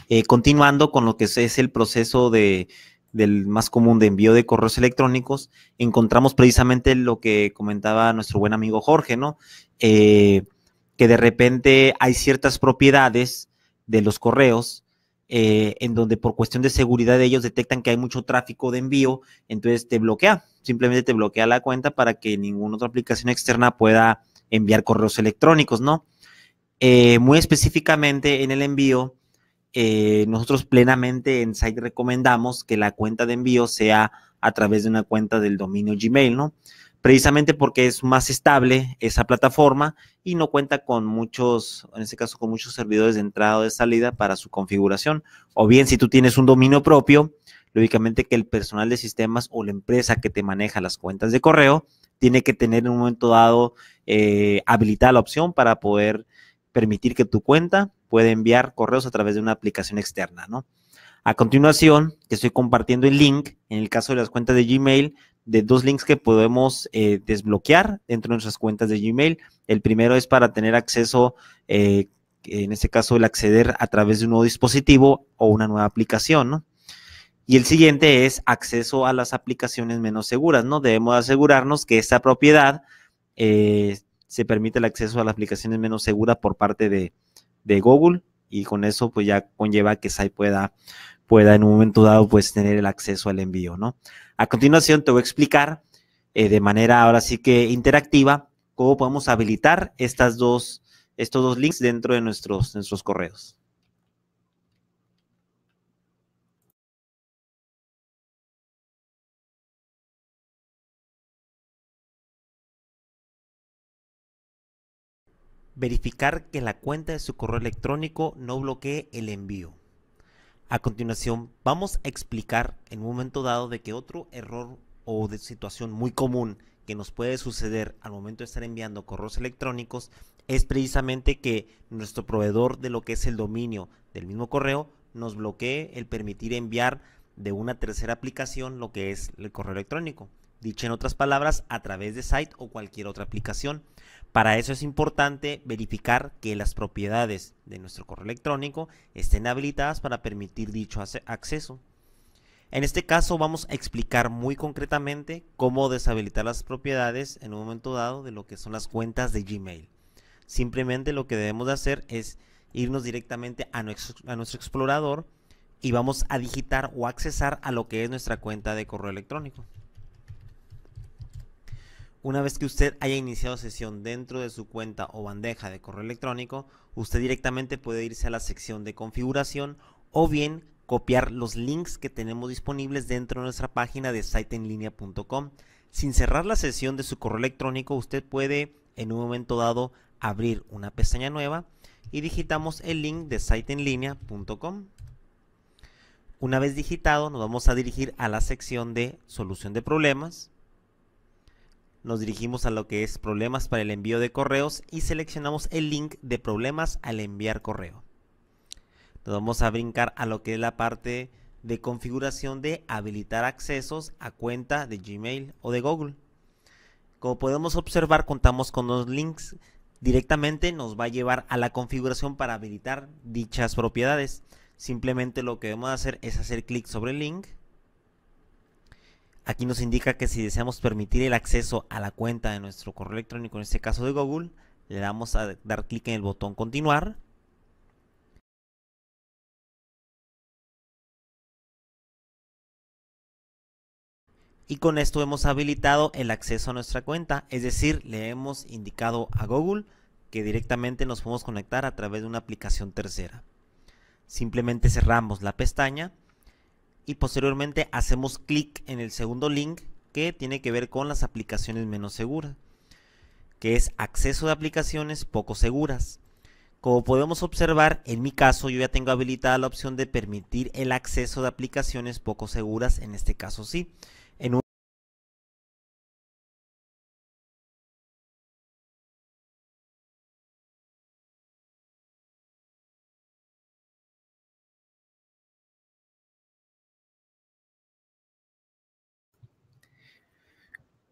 Eh, continuando con lo que es el proceso de, del más común de envío de correos electrónicos, encontramos precisamente lo que comentaba nuestro buen amigo Jorge, ¿no? Eh, que de repente hay ciertas propiedades de los correos eh, en donde por cuestión de seguridad ellos detectan que hay mucho tráfico de envío, entonces te bloquea, simplemente te bloquea la cuenta para que ninguna otra aplicación externa pueda enviar correos electrónicos, ¿no? Eh, muy específicamente en el envío, eh, nosotros plenamente en Site recomendamos que la cuenta de envío sea a través de una cuenta del dominio Gmail, ¿no? Precisamente porque es más estable esa plataforma y no cuenta con muchos, en este caso, con muchos servidores de entrada o de salida para su configuración. O bien, si tú tienes un dominio propio, lógicamente que el personal de sistemas o la empresa que te maneja las cuentas de correo tiene que tener en un momento dado eh, habilitada la opción para poder permitir que tu cuenta pueda enviar correos a través de una aplicación externa, ¿no? A continuación, que estoy compartiendo el link, en el caso de las cuentas de Gmail, de dos links que podemos eh, desbloquear dentro de nuestras cuentas de Gmail. El primero es para tener acceso, eh, en este caso, el acceder a través de un nuevo dispositivo o una nueva aplicación, ¿no? Y el siguiente es acceso a las aplicaciones menos seguras, ¿no? Debemos asegurarnos que esta propiedad eh, se permite el acceso a las aplicaciones menos seguras por parte de, Google y con eso pues ya conlleva que SAI pueda, pueda en un momento dado pues tener el acceso al envío, ¿no? A continuación te voy a explicar eh, de manera ahora sí que interactiva cómo podemos habilitar estas dos, estos dos links dentro de nuestros, nuestros correos. verificar que la cuenta de su correo electrónico no bloquee el envío. A continuación vamos a explicar en un momento dado de que otro error o de situación muy común que nos puede suceder al momento de estar enviando correos electrónicos es precisamente que nuestro proveedor de lo que es el dominio del mismo correo nos bloquee el permitir enviar de una tercera aplicación lo que es el correo electrónico. Dicho en otras palabras, a través de Site o cualquier otra aplicación. Para eso es importante verificar que las propiedades de nuestro correo electrónico estén habilitadas para permitir dicho acceso. En este caso vamos a explicar muy concretamente cómo deshabilitar las propiedades en un momento dado de lo que son las cuentas de Gmail. Simplemente lo que debemos de hacer es irnos directamente a nuestro, a nuestro explorador y vamos a digitar o accesar a lo que es nuestra cuenta de correo electrónico. Una vez que usted haya iniciado sesión dentro de su cuenta o bandeja de correo electrónico, usted directamente puede irse a la sección de configuración o bien copiar los links que tenemos disponibles dentro de nuestra página de siteenlinea.com. Sin cerrar la sesión de su correo electrónico, usted puede en un momento dado abrir una pestaña nueva y digitamos el link de siteenlinea.com. Una vez digitado, nos vamos a dirigir a la sección de solución de problemas nos dirigimos a lo que es problemas para el envío de correos y seleccionamos el link de problemas al enviar correo. Nos vamos a brincar a lo que es la parte de configuración de habilitar accesos a cuenta de Gmail o de Google. Como podemos observar, contamos con dos links. Directamente nos va a llevar a la configuración para habilitar dichas propiedades. Simplemente lo que debemos hacer es hacer clic sobre el link Aquí nos indica que si deseamos permitir el acceso a la cuenta de nuestro correo electrónico, en este caso de Google, le damos a dar clic en el botón continuar. Y con esto hemos habilitado el acceso a nuestra cuenta, es decir, le hemos indicado a Google que directamente nos podemos conectar a través de una aplicación tercera. Simplemente cerramos la pestaña y posteriormente hacemos clic en el segundo link que tiene que ver con las aplicaciones menos seguras, que es acceso de aplicaciones poco seguras. Como podemos observar, en mi caso yo ya tengo habilitada la opción de permitir el acceso de aplicaciones poco seguras, en este caso sí.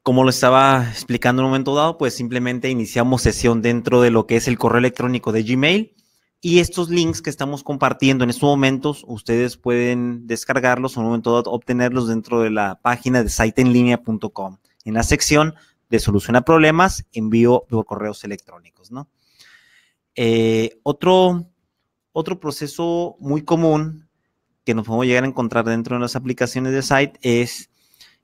como lo estaba explicando en un momento dado, pues simplemente iniciamos sesión dentro de lo que es el correo electrónico de Gmail y estos links que estamos compartiendo en estos momentos, ustedes pueden descargarlos o en un momento dado obtenerlos dentro de la página de siteenlinea.com en la sección de solución problemas, envío correos electrónicos, eh, otro, otro proceso muy común que nos podemos llegar a encontrar dentro de las aplicaciones de site es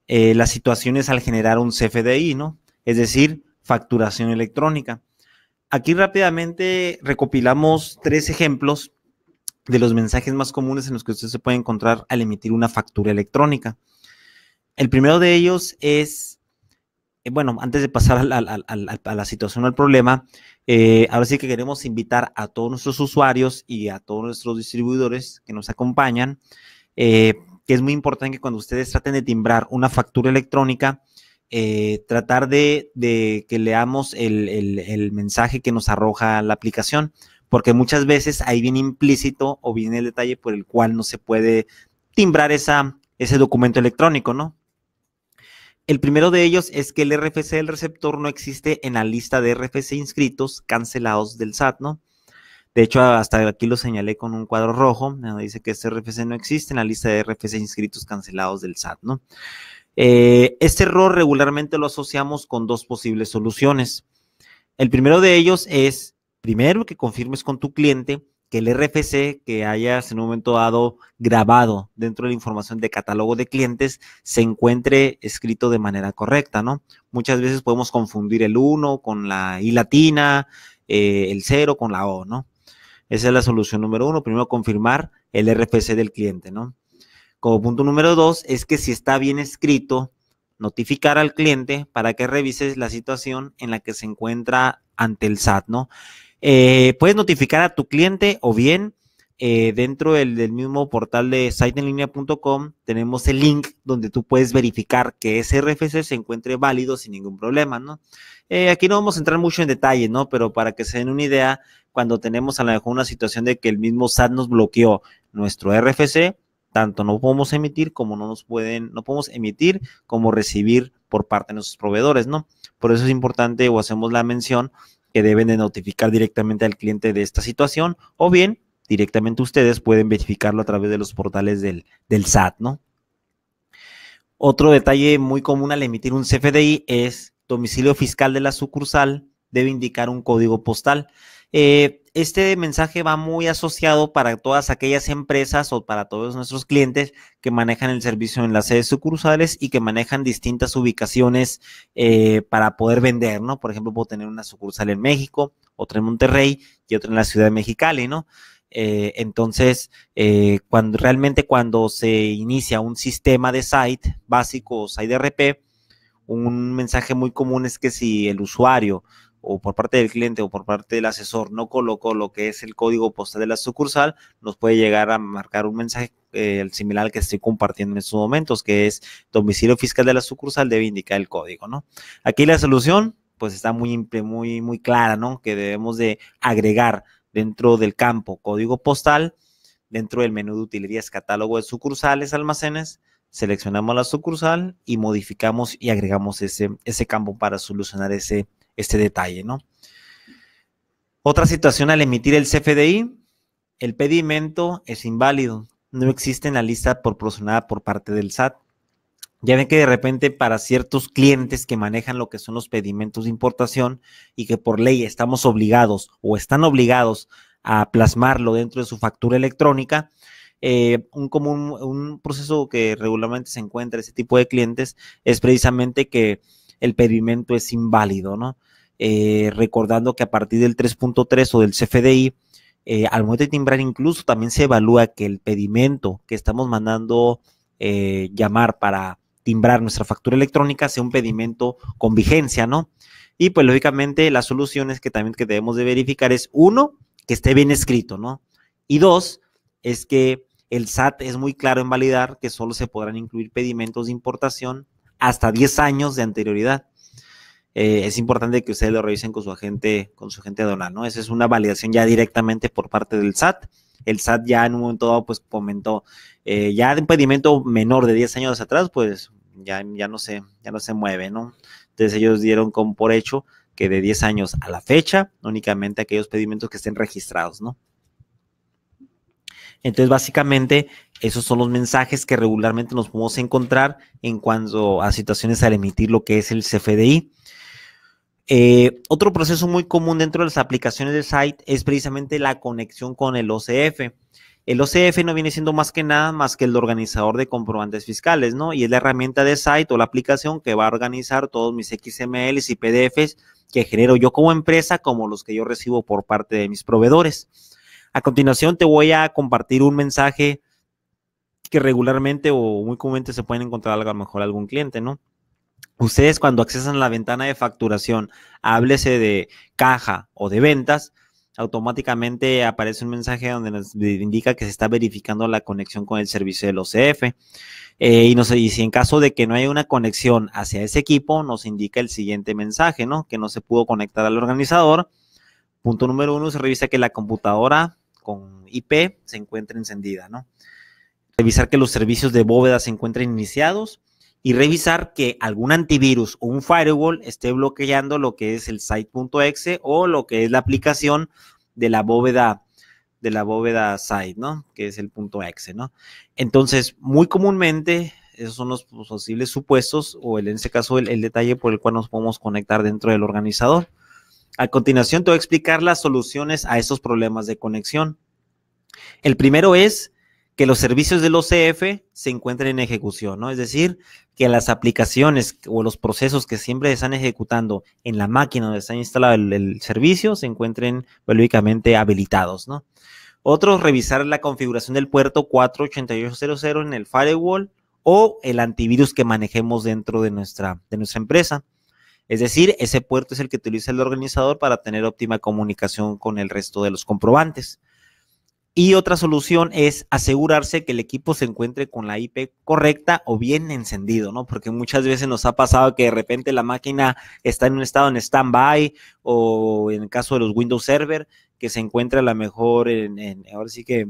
eh, las situaciones al generar un CFDI, ¿no? Es decir, facturación electrónica. Aquí rápidamente recopilamos tres ejemplos de los mensajes más comunes en los que usted se puede encontrar al emitir una factura electrónica. El primero de ellos es, eh, bueno, antes de pasar a la, situación o situación, al problema, eh, ahora sí que queremos invitar a todos nuestros usuarios y a todos nuestros distribuidores que nos acompañan eh, que es muy importante que cuando ustedes traten de timbrar una factura electrónica, eh, tratar de, que leamos el, mensaje que nos arroja la aplicación, porque muchas veces ahí viene implícito o viene el detalle por el cual no se puede timbrar ese documento electrónico, ¿no? El primero de ellos es que el RFC del receptor no existe en la lista de RFC inscritos cancelados del SAT, ¿no? De hecho, hasta aquí lo señalé con un cuadro rojo, dice que este RFC no existe en la lista de RFC inscritos cancelados del SAT, ¿no? Eh, este error regularmente lo asociamos con dos posibles soluciones. El primero de ellos es, primero, que confirmes con tu cliente que el RFC que hayas en un momento dado grabado dentro de la información de catálogo de clientes se encuentre escrito de manera correcta, ¿no? Muchas veces podemos confundir el 1 con la I latina, eh, el 0 con la O, ¿no? Esa es la solución número uno. Primero, confirmar el RFC del cliente, ¿no? Como punto número dos, es que si está bien escrito, notificar al cliente para que revises la situación en la que se encuentra ante el SAT, ¿no? Eh, puedes notificar a tu cliente o bien eh, dentro del, del, mismo portal de siteenlinea.com tenemos el link donde tú puedes verificar que ese RFC se encuentre válido sin ningún problema, ¿no? Eh, aquí no vamos a entrar mucho en detalle, ¿no? Pero para que se den una idea, cuando tenemos a lo mejor una situación de que el mismo SAT nos bloqueó nuestro RFC, tanto no podemos emitir como no nos pueden, no podemos emitir como recibir por parte de nuestros proveedores, ¿no? Por eso es importante o hacemos la mención que deben de notificar directamente al cliente de esta situación o bien directamente ustedes pueden verificarlo a través de los portales del, del SAT, ¿no? Otro detalle muy común al emitir un CFDI es domicilio fiscal de la sucursal debe indicar un código postal. Eh, este mensaje va muy asociado para todas aquellas empresas o para todos nuestros clientes que manejan el servicio en las sedes sucursales y que manejan distintas ubicaciones eh, para poder vender, ¿no? Por ejemplo, puedo tener una sucursal en México, otra en Monterrey y otra en la ciudad de Mexicali, ¿no? Eh, entonces, cuando realmente cuando se inicia un sistema de site básico o site RP, un mensaje muy común es que si el usuario o por parte del cliente o por parte del asesor no colocó lo que es el código postal de la sucursal, nos puede llegar a marcar un mensaje eh, similar al que estoy compartiendo en estos momentos, que es domicilio fiscal de la sucursal debe indicar el código, ¿no? Aquí la solución, pues está muy, muy, muy clara, ¿no? Que debemos de agregar dentro del campo código postal, dentro del menú de utilerías, catálogo de sucursales, almacenes, seleccionamos la sucursal y modificamos y agregamos ese, ese campo para solucionar ese, este detalle, Otra situación al emitir el CFDI, el pedimento es inválido, no existe en la lista proporcionada por parte del SAT. Ya ven que de repente para ciertos clientes que manejan lo que son los pedimentos de importación y que por ley estamos obligados o están obligados a plasmarlo dentro de su factura electrónica, eh, un proceso que regularmente se encuentra ese tipo de clientes es precisamente que el pedimento es inválido, ¿no? Eh, recordando que a partir del 3.3 o del CFDI, eh, al momento de timbrar incluso también se evalúa que el pedimento que estamos mandando llamar para timbrar nuestra factura electrónica sea un pedimento con vigencia, ¿no? Y pues lógicamente las soluciones que también que debemos de verificar es uno, que esté bien escrito, ¿no? Y dos, es que el SAT es muy claro en validar que solo se podrán incluir pedimentos de importación hasta 10 años de anterioridad. Eh, es importante que ustedes lo revisen con su agente, con su agente aduanal, ¿no? Esa es una validación ya directamente por parte del SAT. El SAT ya en un momento dado, pues comentó, eh, ya de un pedimento menor de 10 años atrás, pues ya, ya, no se, ya no se mueve, ¿no? Entonces ellos dieron como por hecho que de 10 años a la fecha, únicamente aquellos pedimentos que estén registrados, ¿no? Entonces, básicamente, esos son los mensajes que regularmente nos podemos encontrar en cuanto a situaciones al emitir lo que es el CFDI. Eh, otro proceso muy común dentro de las aplicaciones de site es precisamente la conexión con el OCF. El OCF no viene siendo más que nada más que el organizador de comprobantes fiscales, ¿no? Y es la herramienta de site o la aplicación que va a organizar todos mis XMLs y PDFs que genero yo como empresa, como los que yo recibo por parte de mis proveedores. A continuación te voy a compartir un mensaje que regularmente o muy comúnmente se pueden encontrar a lo mejor algún cliente, ¿no? Ustedes cuando accesan la ventana de facturación, háblese de caja o de ventas, automáticamente aparece un mensaje donde nos indica que se está verificando la conexión con el servicio del OCF. Eh, y, y si en caso de que no haya una conexión hacia ese equipo, nos indica el siguiente mensaje, ¿no? Que no se pudo conectar al organizador. Punto número uno, se revisa que la computadora con IP se encuentre encendida, ¿no? Revisar que los servicios de bóveda se encuentren iniciados y revisar que algún antivirus o un firewall esté bloqueando lo que es el site.exe o lo que es la aplicación de la bóveda de la bóveda site, ¿no? Que es el punto .exe, ¿no? Entonces, muy comúnmente esos son los posibles supuestos o en este caso el detalle por el cual nos podemos conectar dentro del organizador. A continuación te voy a explicar las soluciones a estos problemas de conexión. El primero es que los servicios del OCF se encuentren en ejecución, ¿no? Es decir, que las aplicaciones o los procesos que siempre están ejecutando en la máquina donde está instalado el, servicio se encuentren lógicamente habilitados, ¿no? Otro, revisar la configuración del puerto 48800 en el firewall o el antivirus que manejemos dentro de nuestra, de nuestra empresa. Es decir, ese puerto es el que utiliza el organizador para tener óptima comunicación con el resto de los comprobantes. Y otra solución es asegurarse que el equipo se encuentre con la IP correcta o bien encendido, ¿no? Porque muchas veces nos ha pasado que de repente la máquina está en un estado en stand-by o en el caso de los Windows Server, que se encuentra a lo mejor en, ahora sí que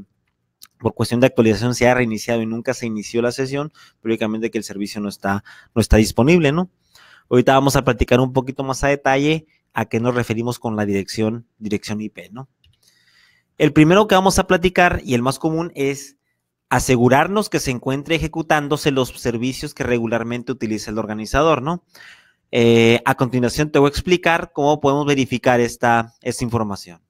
por cuestión de actualización se ha reiniciado y nunca se inició la sesión, lógicamente que el servicio no está, no está disponible, ¿no? Ahorita vamos a platicar un poquito más a detalle a qué nos referimos con la dirección, dirección IP, ¿no? El primero que vamos a platicar y el más común es asegurarnos que se encuentre ejecutándose los servicios que regularmente utiliza el organizador, ¿no? Eh, a continuación te voy a explicar cómo podemos verificar esta, esta información.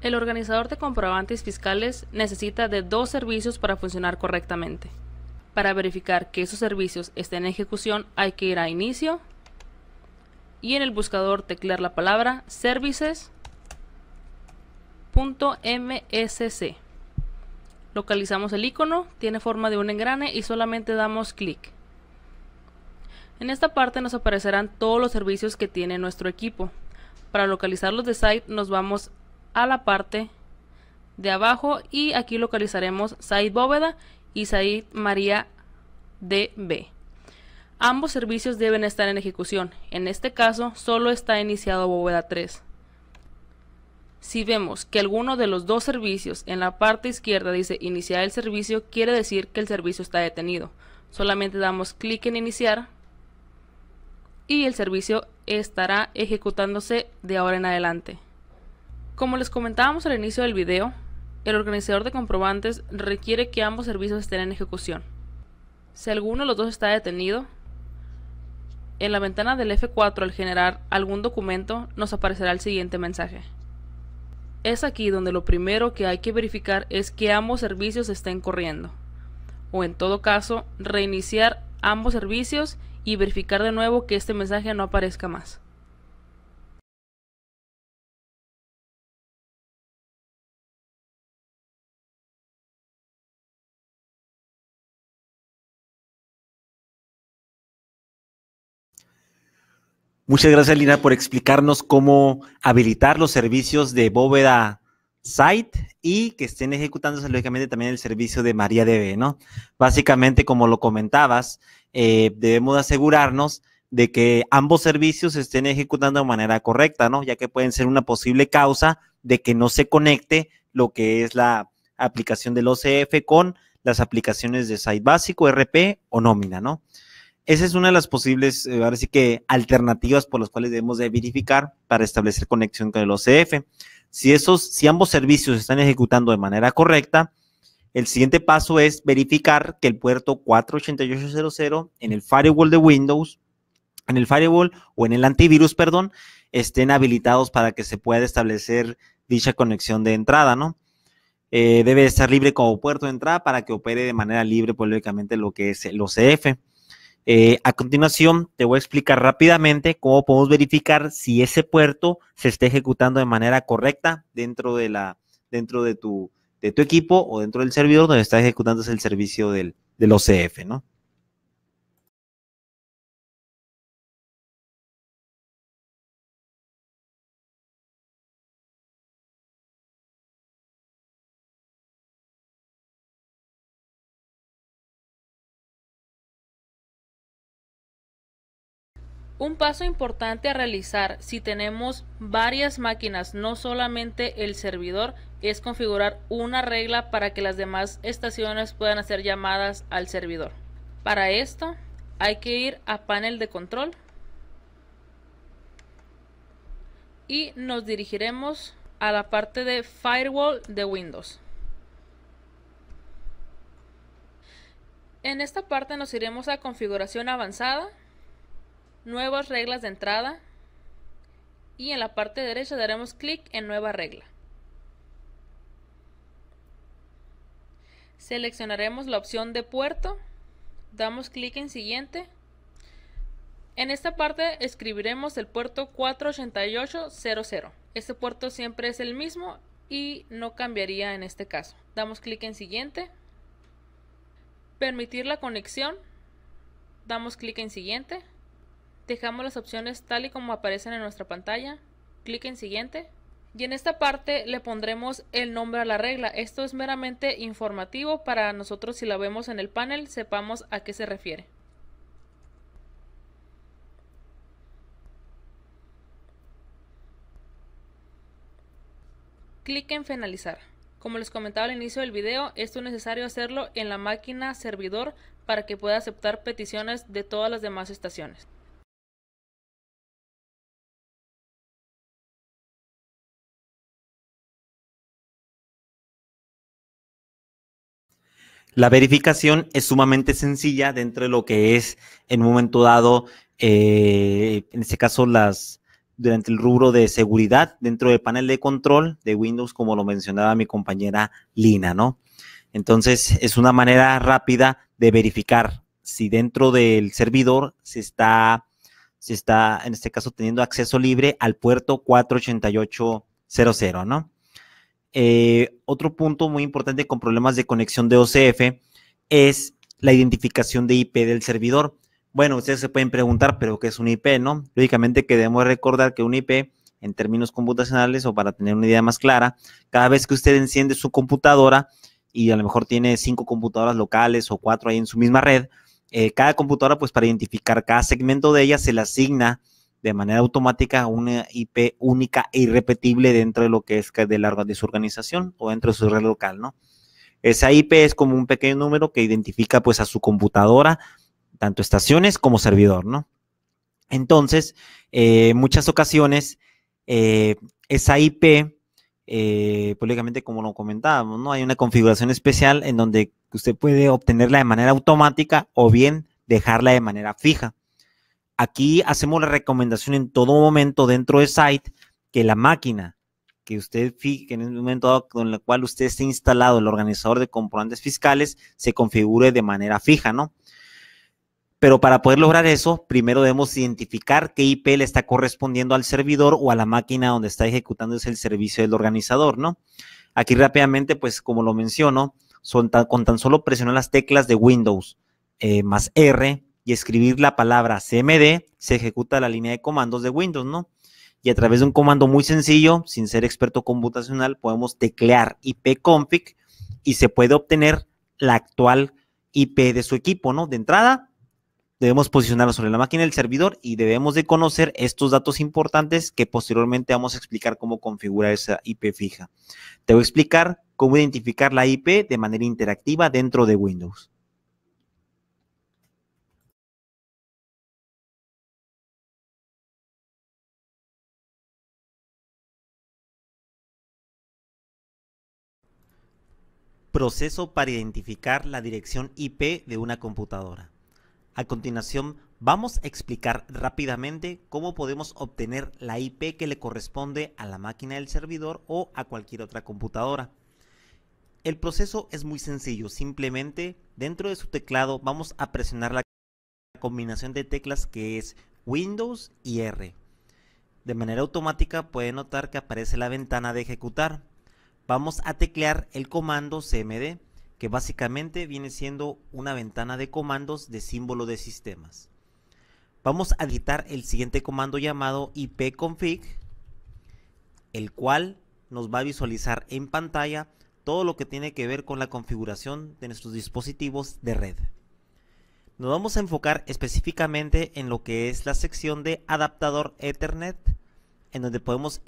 El organizador de comprobantes fiscales necesita de dos servicios para funcionar correctamente. Para verificar que esos servicios estén en ejecución hay que ir a Inicio y en el buscador teclear la palabra services.msc. Localizamos el icono, tiene forma de un engrane y solamente damos clic. En esta parte nos aparecerán todos los servicios que tiene nuestro equipo. Para localizar los de site nos vamos a la parte de abajo y aquí localizaremos Said Bóveda y Said María DB. Ambos servicios deben estar en ejecución, en este caso solo está iniciado Bóveda 3. Si vemos que alguno de los dos servicios en la parte izquierda dice iniciar el servicio, quiere decir que el servicio está detenido. Solamente damos clic en iniciar y el servicio estará ejecutándose de ahora en adelante. Como les comentábamos al inicio del video, el organizador de comprobantes requiere que ambos servicios estén en ejecución. Si alguno de los dos está detenido, en la ventana del F4 al generar algún documento nos aparecerá el siguiente mensaje. Es aquí donde lo primero que hay que verificar es que ambos servicios estén corriendo, o en todo caso, reiniciar ambos servicios y verificar de nuevo que este mensaje no aparezca más. Muchas gracias, Lina, por explicarnos cómo habilitar los servicios de bóveda site y que estén ejecutándose lógicamente también el servicio de MariaDB, ¿no? Básicamente, como lo comentabas, eh, debemos asegurarnos de que ambos servicios estén ejecutando de manera correcta, ¿no? Ya que pueden ser una posible causa de que no se conecte lo que es la aplicación del OCF con las aplicaciones de site básico, RP o nómina, ¿no? Esa es una de las posibles, eh, ahora sí que alternativas por las cuales debemos de verificar para establecer conexión con el OCF. Si, esos, si ambos servicios se están ejecutando de manera correcta, el siguiente paso es verificar que el puerto 48800 en el firewall de Windows, en el firewall o en el antivirus, perdón, estén habilitados para que se pueda establecer dicha conexión de entrada, ¿no? Eh, debe estar libre como puerto de entrada para que opere de manera libre políticamente pues, lo que es el OCF. Eh, a continuación, te voy a explicar rápidamente cómo podemos verificar si ese puerto se está ejecutando de manera correcta dentro de, la, dentro de, tu, de tu equipo o dentro del servidor donde está ejecutándose el servicio del, del OCF, ¿no? Un paso importante a realizar si tenemos varias máquinas, no solamente el servidor, es configurar una regla para que las demás estaciones puedan hacer llamadas al servidor. Para esto hay que ir a panel de control y nos dirigiremos a la parte de firewall de Windows. En esta parte nos iremos a configuración avanzada nuevas reglas de entrada y en la parte derecha daremos clic en nueva regla. Seleccionaremos la opción de puerto, damos clic en siguiente. En esta parte escribiremos el puerto 48800. Este puerto siempre es el mismo y no cambiaría en este caso. Damos clic en siguiente. Permitir la conexión. Damos clic en siguiente. Dejamos las opciones tal y como aparecen en nuestra pantalla. Clic en siguiente. Y en esta parte le pondremos el nombre a la regla. Esto es meramente informativo para nosotros si la vemos en el panel sepamos a qué se refiere. Clic en finalizar. Como les comentaba al inicio del video, esto es necesario hacerlo en la máquina servidor para que pueda aceptar peticiones de todas las demás estaciones. La verificación es sumamente sencilla dentro de lo que es en un momento dado, eh, en este caso, las durante el rubro de seguridad dentro del panel de control de Windows, como lo mencionaba mi compañera Lina, ¿no? Entonces, es una manera rápida de verificar si dentro del servidor se está, se está, en este caso, teniendo acceso libre al puerto 48800, ¿no? Eh, otro punto muy importante con problemas de conexión de OCF es la identificación de IP del servidor. Bueno, ustedes se pueden preguntar, pero ¿qué es un IP, no? Lógicamente que debemos recordar que un IP, en términos computacionales o para tener una idea más clara, cada vez que usted enciende su computadora y a lo mejor tiene cinco computadoras locales o cuatro ahí en su misma red, eh, cada computadora, pues para identificar cada segmento de ella, se le asigna de manera automática una IP única e irrepetible dentro de lo que es de, largo de su organización o dentro de su red local, ¿no? Esa IP es como un pequeño número que identifica pues a su computadora, tanto estaciones como servidor, ¿no? Entonces, en eh, muchas ocasiones, eh, esa IP, eh, públicamente, pues, políticamente como lo comentábamos, ¿no? Hay una configuración especial en donde usted puede obtenerla de manera automática o bien dejarla de manera fija. Aquí hacemos la recomendación en todo momento dentro de Site que la máquina que usted que en el momento en el cual usted esté instalado el organizador de componentes fiscales se configure de manera fija, ¿no? Pero para poder lograr eso, primero debemos identificar qué IP le está correspondiendo al servidor o a la máquina donde está ejecutándose el servicio del organizador, ¿no? Aquí rápidamente, pues como lo menciono, son con tan solo presionar las teclas de Windows eh, más R, y escribir la palabra CMD, se ejecuta la línea de comandos de Windows, ¿no? Y a través de un comando muy sencillo, sin ser experto computacional, podemos teclear ipconfig y se puede obtener la actual IP de su equipo, ¿no? De entrada, debemos posicionarlo sobre la máquina del servidor y debemos de conocer estos datos importantes que posteriormente vamos a explicar cómo configurar esa IP fija. Te voy a explicar cómo identificar la IP de manera interactiva dentro de Windows. proceso para identificar la dirección IP de una computadora. A continuación, vamos a explicar rápidamente cómo podemos obtener la IP que le corresponde a la máquina del servidor o a cualquier otra computadora. El proceso es muy sencillo, simplemente dentro de su teclado vamos a presionar la combinación de teclas que es Windows y R. De manera automática puede notar que aparece la ventana de ejecutar vamos a teclear el comando cmd, que básicamente viene siendo una ventana de comandos de símbolo de sistemas. Vamos a editar el siguiente comando llamado ipconfig, el cual nos va a visualizar en pantalla todo lo que tiene que ver con la configuración de nuestros dispositivos de red. Nos vamos a enfocar específicamente en lo que es la sección de adaptador Ethernet, en donde podemos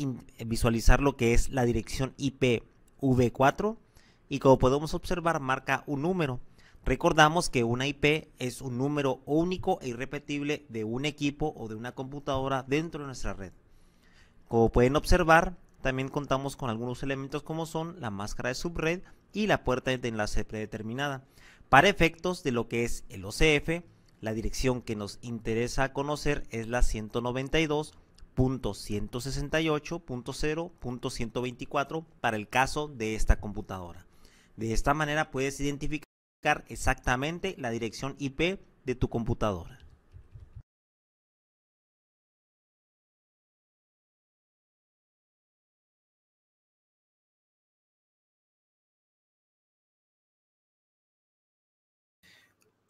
visualizar lo que es la dirección IP V4 y como podemos observar marca un número. Recordamos que una IP es un número único e irrepetible de un equipo o de una computadora dentro de nuestra red. Como pueden observar, también contamos con algunos elementos como son la máscara de subred y la puerta de enlace predeterminada. Para efectos de lo que es el OCF, la dirección que nos interesa conocer es la 192 .168.0.124 para el caso de esta computadora. De esta manera puedes identificar exactamente la dirección IP de tu computadora.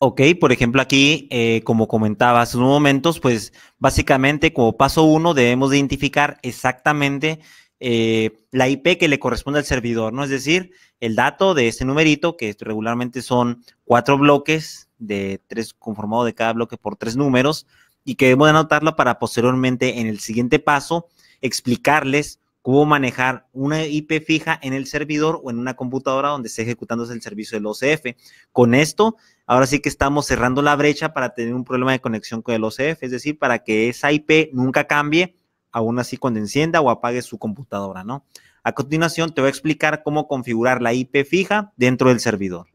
Ok, por ejemplo aquí, eh, como comentaba hace unos momentos, pues básicamente como paso uno debemos identificar exactamente eh, la IP que le corresponde al servidor, ¿no? Es decir, el dato de ese numerito, que regularmente son cuatro bloques, de tres, conformado de cada bloque por tres números, y que debemos anotarlo para posteriormente en el siguiente paso explicarles cómo manejar una IP fija en el servidor o en una computadora donde esté ejecutándose el servicio del OCF. Con esto, ahora sí que estamos cerrando la brecha para tener un problema de conexión con el OCF, es decir, para que esa IP nunca cambie, aún así cuando encienda o apague su computadora, ¿no? A continuación, te voy a explicar cómo configurar la IP fija dentro del servidor.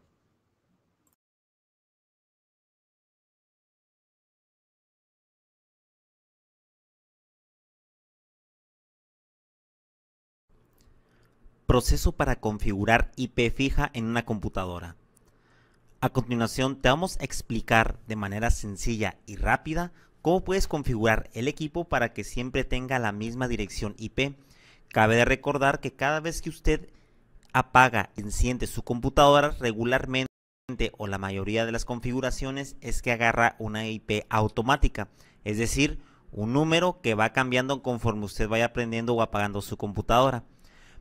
Proceso para configurar IP fija en una computadora. A continuación te vamos a explicar de manera sencilla y rápida cómo puedes configurar el equipo para que siempre tenga la misma dirección IP. Cabe recordar que cada vez que usted apaga, enciende su computadora regularmente o la mayoría de las configuraciones es que agarra una IP automática, es decir, un número que va cambiando conforme usted vaya aprendiendo o apagando su computadora.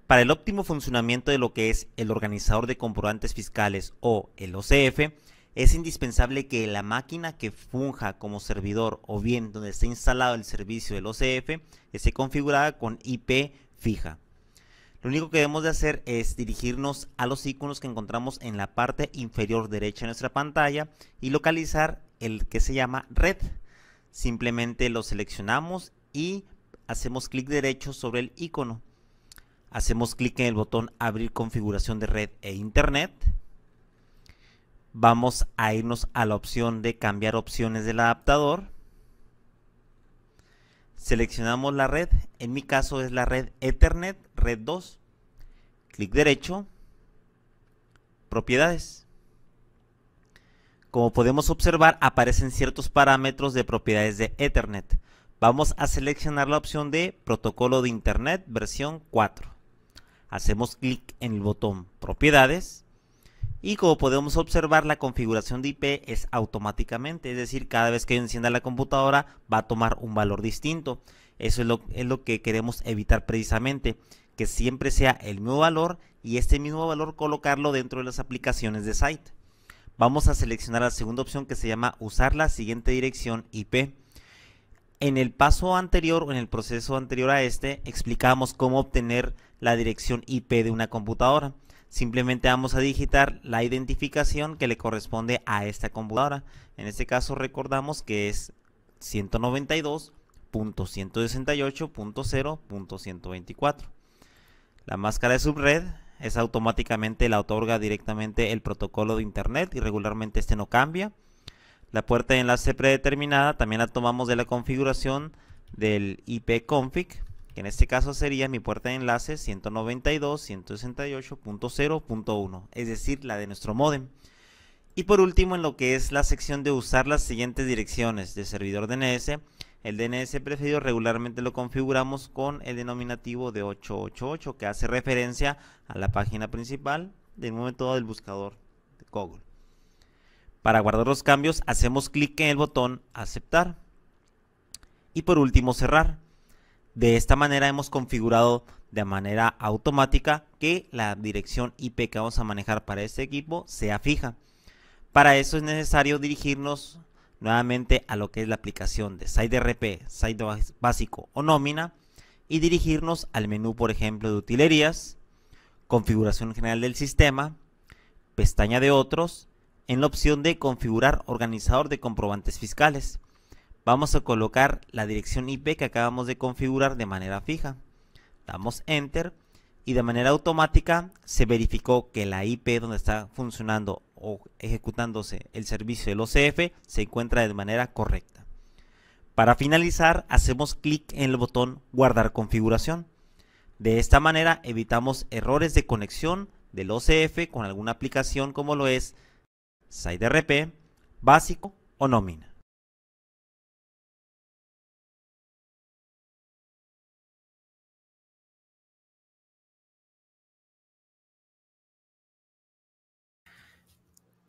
Para el óptimo funcionamiento de lo que es el organizador de comprobantes fiscales o el OCF, es indispensable que la máquina que funja como servidor o bien donde esté instalado el servicio del OCF esté configurada con IP fija. Lo único que debemos de hacer es dirigirnos a los iconos que encontramos en la parte inferior derecha de nuestra pantalla y localizar el que se llama red. Simplemente lo seleccionamos y hacemos clic derecho sobre el icono hacemos clic en el botón abrir configuración de red e internet. Vamos a irnos a la opción de cambiar opciones del adaptador. Seleccionamos la red, en mi caso es la red Ethernet, red 2. Clic derecho, propiedades. Como podemos observar aparecen ciertos parámetros de propiedades de Ethernet. Vamos a seleccionar la opción de protocolo de Internet versión 4 hacemos clic en el botón propiedades y como podemos observar la configuración de IP es automáticamente, es decir, cada vez que encienda la computadora va a tomar un valor distinto. Eso es lo, que queremos evitar precisamente, que siempre sea el mismo valor y este mismo valor colocarlo dentro de las aplicaciones de site. Vamos a seleccionar la segunda opción que se llama usar la siguiente dirección IP. En el paso anterior o en el proceso anterior a este explicamos cómo obtener la dirección IP de una computadora. Simplemente vamos a digitar la identificación que le corresponde a esta computadora. En este caso recordamos que es 192.168.0.124. La máscara de subred es automáticamente, la otorga directamente el protocolo de internet y regularmente este no cambia. La puerta de enlace predeterminada también la tomamos de la configuración del ipconfig que en este caso sería mi puerta de enlace 192.168.0.1, es decir, la de nuestro modem. Y por último, en lo que es la sección de usar las siguientes direcciones de servidor DNS, el DNS preferido regularmente lo configuramos con el denominativo de 888 que hace referencia a la página principal del momento del buscador de Google. Para guardar los cambios hacemos clic en el botón aceptar. Y por último cerrar. De esta manera hemos configurado de manera automática que la dirección IP que vamos a manejar para este equipo sea fija. Para eso es necesario dirigirnos nuevamente a lo que es la aplicación de SiteRP, RP, Site Básico o Nómina y dirigirnos al menú por ejemplo de utilerías, configuración general del sistema, pestaña de otros, en la opción de configurar organizador de comprobantes fiscales vamos a colocar la dirección IP que acabamos de configurar de manera fija. Damos Enter y de manera automática se verificó que la IP donde está funcionando o ejecutándose el servicio del OCF se encuentra de manera correcta. Para finalizar hacemos clic en el botón guardar configuración. De esta manera evitamos errores de conexión del OCF con alguna aplicación como lo es SiteRP, básico o nómina.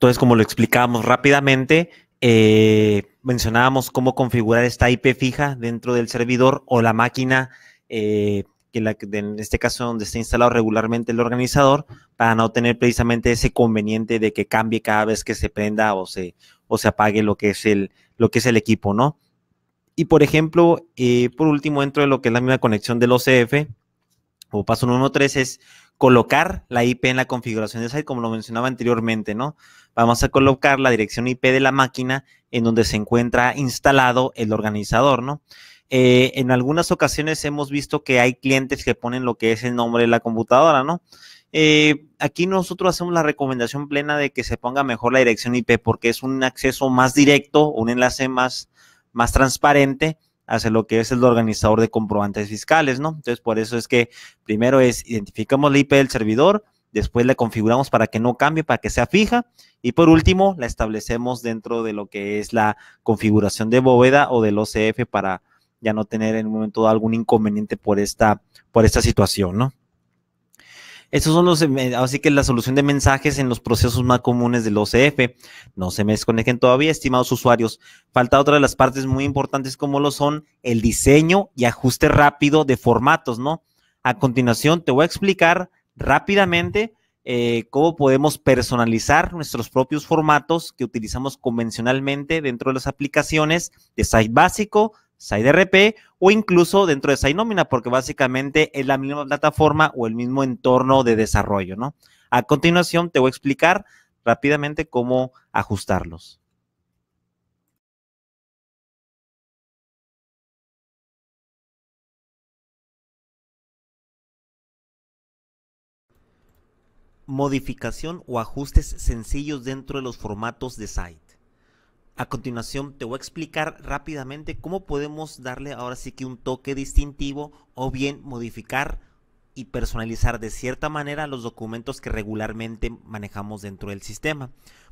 Entonces, como lo explicábamos rápidamente, eh, mencionábamos cómo configurar esta IP fija dentro del servidor o la máquina, eh, que en este caso donde está instalado regularmente el organizador, para no tener precisamente ese conveniente de que cambie cada vez que se prenda o se, o se apague lo que es el, lo que es el equipo, ¿no? Y por ejemplo, eh, por último, dentro de lo que es la misma conexión del OCF o paso número tres es colocar la IP en la configuración de site, como lo mencionaba anteriormente, ¿no? Vamos a colocar la dirección IP de la máquina en donde se encuentra instalado el organizador, ¿no? Eh, en algunas ocasiones hemos visto que hay clientes que ponen lo que es el nombre de la computadora, ¿no? Eh, aquí nosotros hacemos la recomendación plena de que se ponga mejor la dirección IP porque es un acceso más directo, un enlace más, más transparente hacia lo que es el organizador de comprobantes fiscales, ¿no? Entonces, por eso es que primero es identificamos la IP del servidor, después la configuramos para que no cambie, para que sea fija, y por último la establecemos dentro de lo que es la configuración de bóveda o del OCF para ya no tener en un momento algún inconveniente por esta, por esta situación, ¿no? Estos son los, eh, así que la solución de mensajes en los procesos más comunes del OCF. No se me desconecten todavía, estimados usuarios. Falta otra de las partes muy importantes como lo son el diseño y ajuste rápido de formatos, ¿no? A continuación te voy a explicar rápidamente eh, cómo podemos personalizar nuestros propios formatos que utilizamos convencionalmente dentro de las aplicaciones de site básico, SideRP o incluso dentro de nómina porque básicamente es la misma plataforma o el mismo entorno de desarrollo, ¿no? A continuación te voy a explicar rápidamente cómo ajustarlos. Modificación o ajustes sencillos dentro de los formatos de site. A continuación te voy a explicar rápidamente cómo podemos darle ahora sí que un toque distintivo o bien modificar y personalizar de cierta manera los documentos que regularmente manejamos dentro del sistema.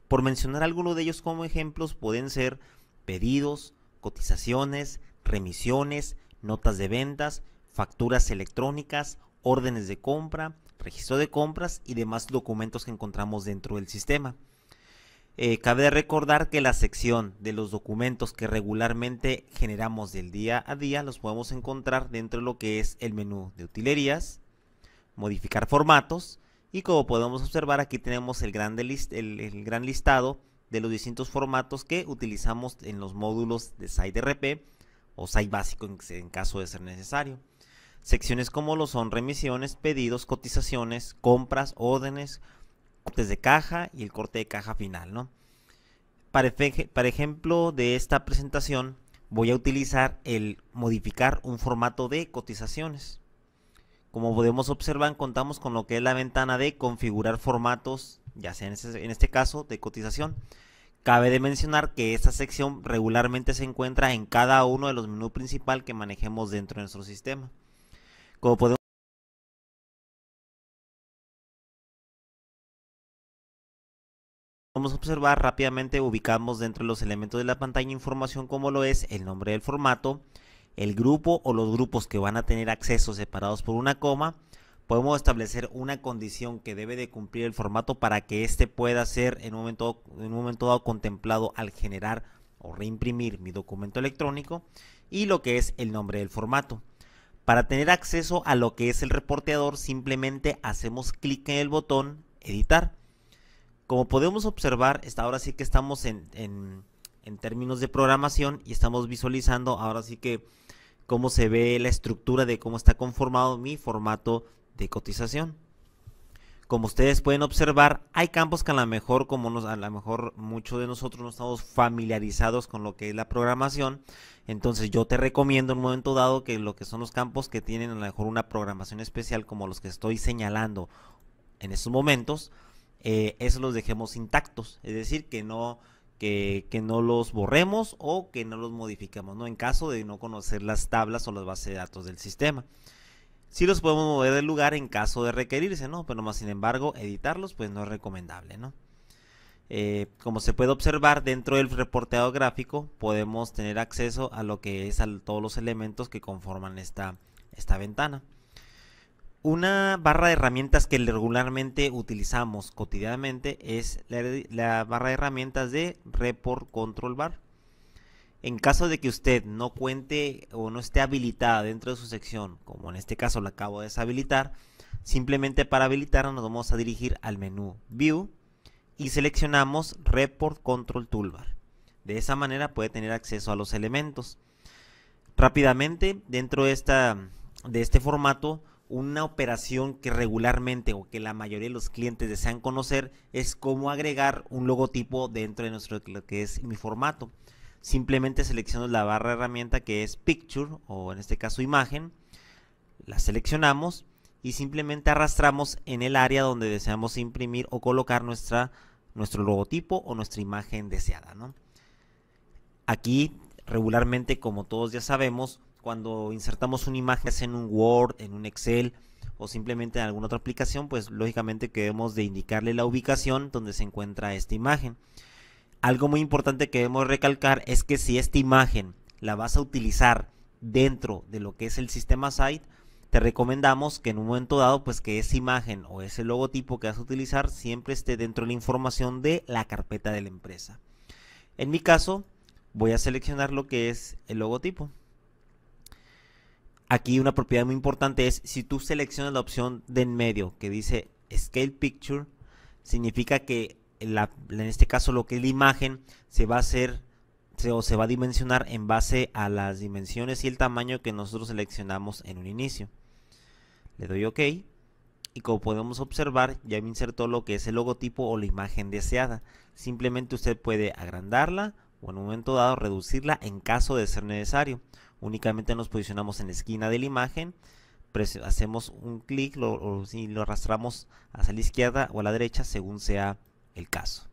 Por mencionar algunos de ellos como ejemplos pueden ser pedidos, cotizaciones, remisiones, notas de ventas, facturas electrónicas, órdenes de compra, registro de compras y demás documentos que encontramos dentro del sistema. Eh, cabe recordar que la sección de los documentos que regularmente generamos del día a día los podemos encontrar dentro de lo que es el menú de utilerías, modificar formatos y como podemos observar aquí tenemos el gran, el, gran listado de los distintos formatos que utilizamos en los módulos de Site RP o Site básico en caso de ser necesario. Secciones como lo son remisiones, pedidos, cotizaciones, compras, órdenes, cortes de caja y el corte de caja final, Para, ejemplo de esta presentación voy a utilizar el modificar un formato de cotizaciones. Como podemos observar, contamos con lo que es la ventana de configurar formatos, ya sea en este, caso de cotización. Cabe de mencionar que esta sección regularmente se encuentra en cada uno de los menús principales que manejemos dentro de nuestro sistema. Como podemos Vamos a observar rápidamente, ubicamos dentro de los elementos de la pantalla información como lo es el nombre del formato, el grupo o los grupos que van a tener acceso separados por una coma. Podemos establecer una condición que debe de cumplir el formato para que éste pueda ser en un momento, en un momento dado contemplado al generar o reimprimir mi documento electrónico y lo que es el nombre del formato. Para tener acceso a lo que es el reporteador simplemente hacemos clic en el botón editar como podemos observar, está, ahora sí que estamos en, términos de programación y estamos visualizando ahora sí que cómo se ve la estructura de cómo está conformado mi formato de cotización. Como ustedes pueden observar, hay campos que a lo mejor, como a lo mejor muchos de nosotros no estamos familiarizados con lo que es la programación, entonces yo te recomiendo en un momento dado que lo que son los campos que tienen a lo mejor una programación especial como los que estoy señalando en estos momentos, eh, eso los dejemos intactos, es decir, que no, que, no los borremos o que no los modifiquemos, ¿no? En caso de no conocer las tablas o las bases de datos del sistema. Sí los podemos mover del lugar en caso de requerirse, Pero más sin embargo, editarlos pues no es recomendable, ¿no? Eh, como se puede observar dentro del reporteado gráfico, podemos tener acceso a lo que es a todos los elementos que conforman esta, esta ventana. Una barra de herramientas que regularmente utilizamos cotidianamente es la, barra de herramientas de Report Control Bar. En caso de que usted no cuente o no esté habilitada dentro de su sección, como en este caso la acabo de deshabilitar, simplemente para habilitar nos vamos a dirigir al menú View y seleccionamos Report Control Toolbar. De esa manera puede tener acceso a los elementos. Rápidamente, dentro de este formato, una operación que regularmente o que la mayoría de los clientes desean conocer es cómo agregar un logotipo dentro de nuestro lo que es mi formato. Simplemente seleccionamos la barra herramienta que es Picture o en este caso imagen, la seleccionamos y simplemente arrastramos en el área donde deseamos imprimir o colocar nuestra, nuestro logotipo o nuestra imagen deseada. Aquí regularmente, como todos ya sabemos, cuando insertamos una imagen en un Word, en un Excel o simplemente en alguna otra aplicación, pues lógicamente queremos de indicarle la ubicación donde se encuentra esta imagen. Algo muy importante que debemos recalcar es que si esta imagen la vas a utilizar dentro de lo que es el sistema site, te recomendamos que en un momento dado, pues que esa imagen o ese logotipo que vas a utilizar siempre esté dentro de la información de la carpeta de la empresa. En mi caso, voy a seleccionar lo que es el logotipo aquí una propiedad muy importante es si tú seleccionas la opción de en medio que dice Scale Picture, significa que en este caso lo que es la imagen se va a hacer o se va a dimensionar en base a las dimensiones y el tamaño que nosotros seleccionamos en un inicio. Le doy OK y como podemos observar ya me insertó lo que es el logotipo o la imagen deseada. Simplemente usted puede agrandarla o en un momento dado reducirla en caso de ser necesario únicamente nos posicionamos en la esquina de la imagen, hacemos un clic y lo arrastramos hacia la izquierda o a la derecha según sea el caso.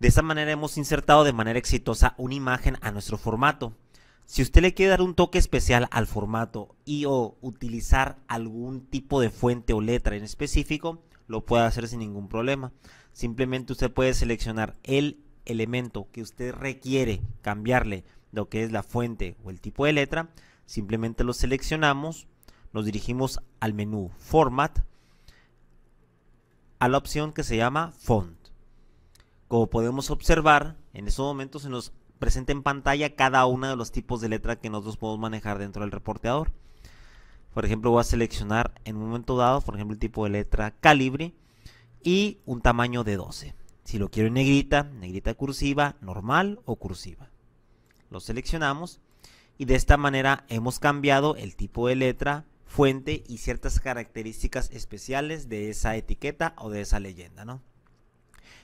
De esta manera hemos insertado de manera exitosa una imagen a nuestro formato. Si usted le quiere dar un toque especial al formato y o utilizar algún tipo de fuente o letra en específico, lo puede hacer sin ningún problema. Simplemente usted puede seleccionar el elemento que usted requiere cambiarle lo que es la fuente o el tipo de letra, simplemente lo seleccionamos, nos dirigimos al menú Format, a la opción que se llama Font. Como podemos observar, en estos momentos se nos presenta en pantalla cada uno de los tipos de letra que nosotros podemos manejar dentro del reporteador. Por ejemplo, voy a seleccionar en un momento dado, por ejemplo, el tipo de letra calibre y un tamaño de 12. Si lo quiero en negrita, negrita cursiva, normal o cursiva lo seleccionamos y de esta manera hemos cambiado el tipo de letra, fuente y ciertas características especiales de esa etiqueta o de esa leyenda, ¿no?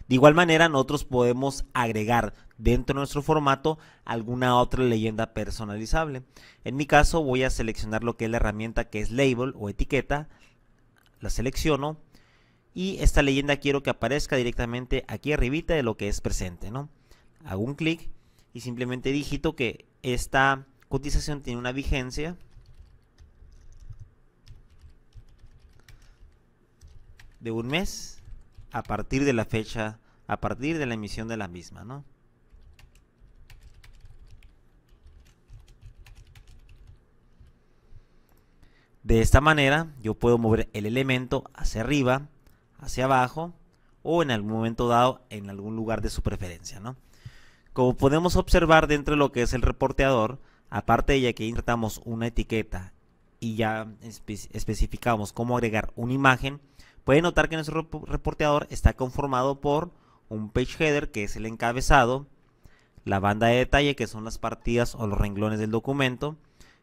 De igual manera, nosotros podemos agregar dentro de nuestro formato alguna otra leyenda personalizable. En mi caso, voy a seleccionar lo que es la herramienta que es label o etiqueta. La selecciono y esta leyenda quiero que aparezca directamente aquí arribita de lo que es presente, ¿no? Hago un clic y simplemente digito que esta cotización tiene una vigencia de un mes a partir de la fecha, a partir de la emisión de la misma, ¿no? De esta manera yo puedo mover el elemento hacia arriba, hacia abajo o en algún momento dado en algún lugar de su preferencia, ¿no? Como podemos observar dentro de lo que es el reporteador, aparte de ya que insertamos una etiqueta y ya especificamos cómo agregar una imagen, puede notar que nuestro reporteador está conformado por un page header que es el encabezado, la banda de detalle que son las partidas o los renglones del documento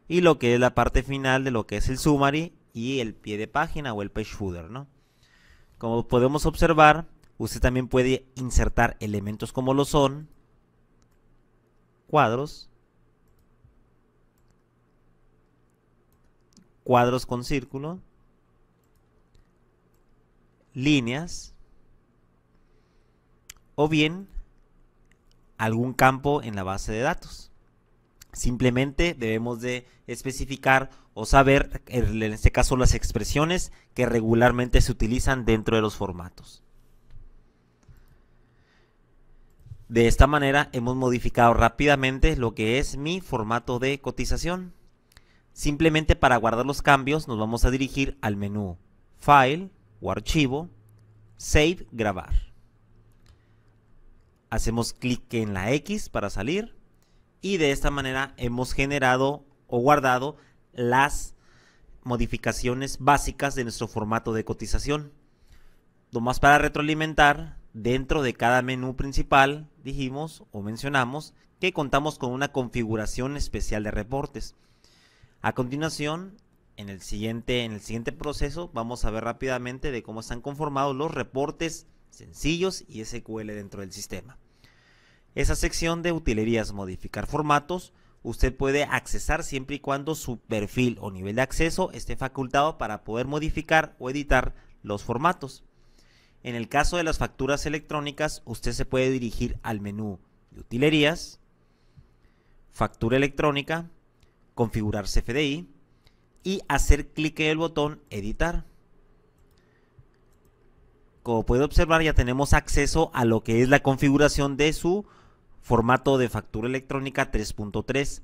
y lo que es la parte final de lo que es el summary y el pie de página o el page footer, ¿no? Como podemos observar, usted también puede insertar elementos como lo son cuadros, cuadros con círculo, líneas, o bien algún campo en la base de datos. Simplemente debemos de especificar o saber, en este caso, las expresiones que regularmente se utilizan dentro de los formatos. De esta manera hemos modificado rápidamente lo que es mi formato de cotización. Simplemente para guardar los cambios nos vamos a dirigir al menú File o Archivo, Save, Grabar. Hacemos clic en la X para salir y de esta manera hemos generado o guardado las modificaciones básicas de nuestro formato de cotización. más para retroalimentar, dentro de cada menú principal dijimos o mencionamos que contamos con una configuración especial de reportes. A continuación, en el siguiente, en el siguiente proceso, vamos a ver rápidamente de cómo están conformados los reportes sencillos y SQL dentro del sistema. Esa sección de utilerías modificar formatos, usted puede accesar siempre y cuando su perfil o nivel de acceso esté facultado para poder modificar o editar los formatos. En el caso de las facturas electrónicas, usted se puede dirigir al menú de utilerías, factura electrónica, configurar CFDI y hacer clic en el botón editar. Como puede observar ya tenemos acceso a lo que es la configuración de su formato de factura electrónica 3.3.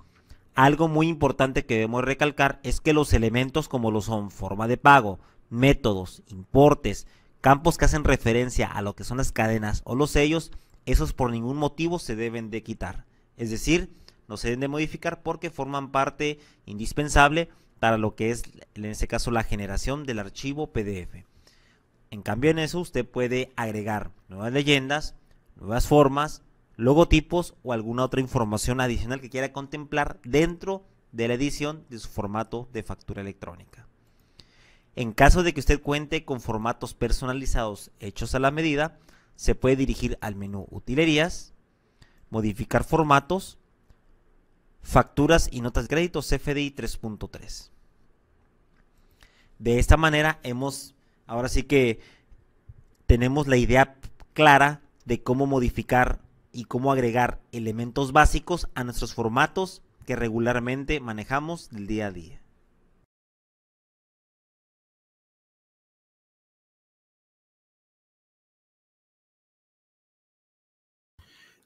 Algo muy importante que debemos recalcar es que los elementos como lo son forma de pago, métodos, importes, Campos que hacen referencia a lo que son las cadenas o los sellos, esos por ningún motivo se deben de quitar. Es decir, no se deben de modificar porque forman parte indispensable para lo que es, en este caso, la generación del archivo PDF. En cambio, en eso usted puede agregar nuevas leyendas, nuevas formas, logotipos o alguna otra información adicional que quiera contemplar dentro de la edición de su formato de factura electrónica. En caso de que usted cuente con formatos personalizados hechos a la medida, se puede dirigir al menú Utilerías, modificar formatos, facturas y notas de crédito CFDI 3.3. De esta manera hemos, ahora sí que tenemos la idea clara de cómo modificar y cómo agregar elementos básicos a nuestros formatos que regularmente manejamos del día a día.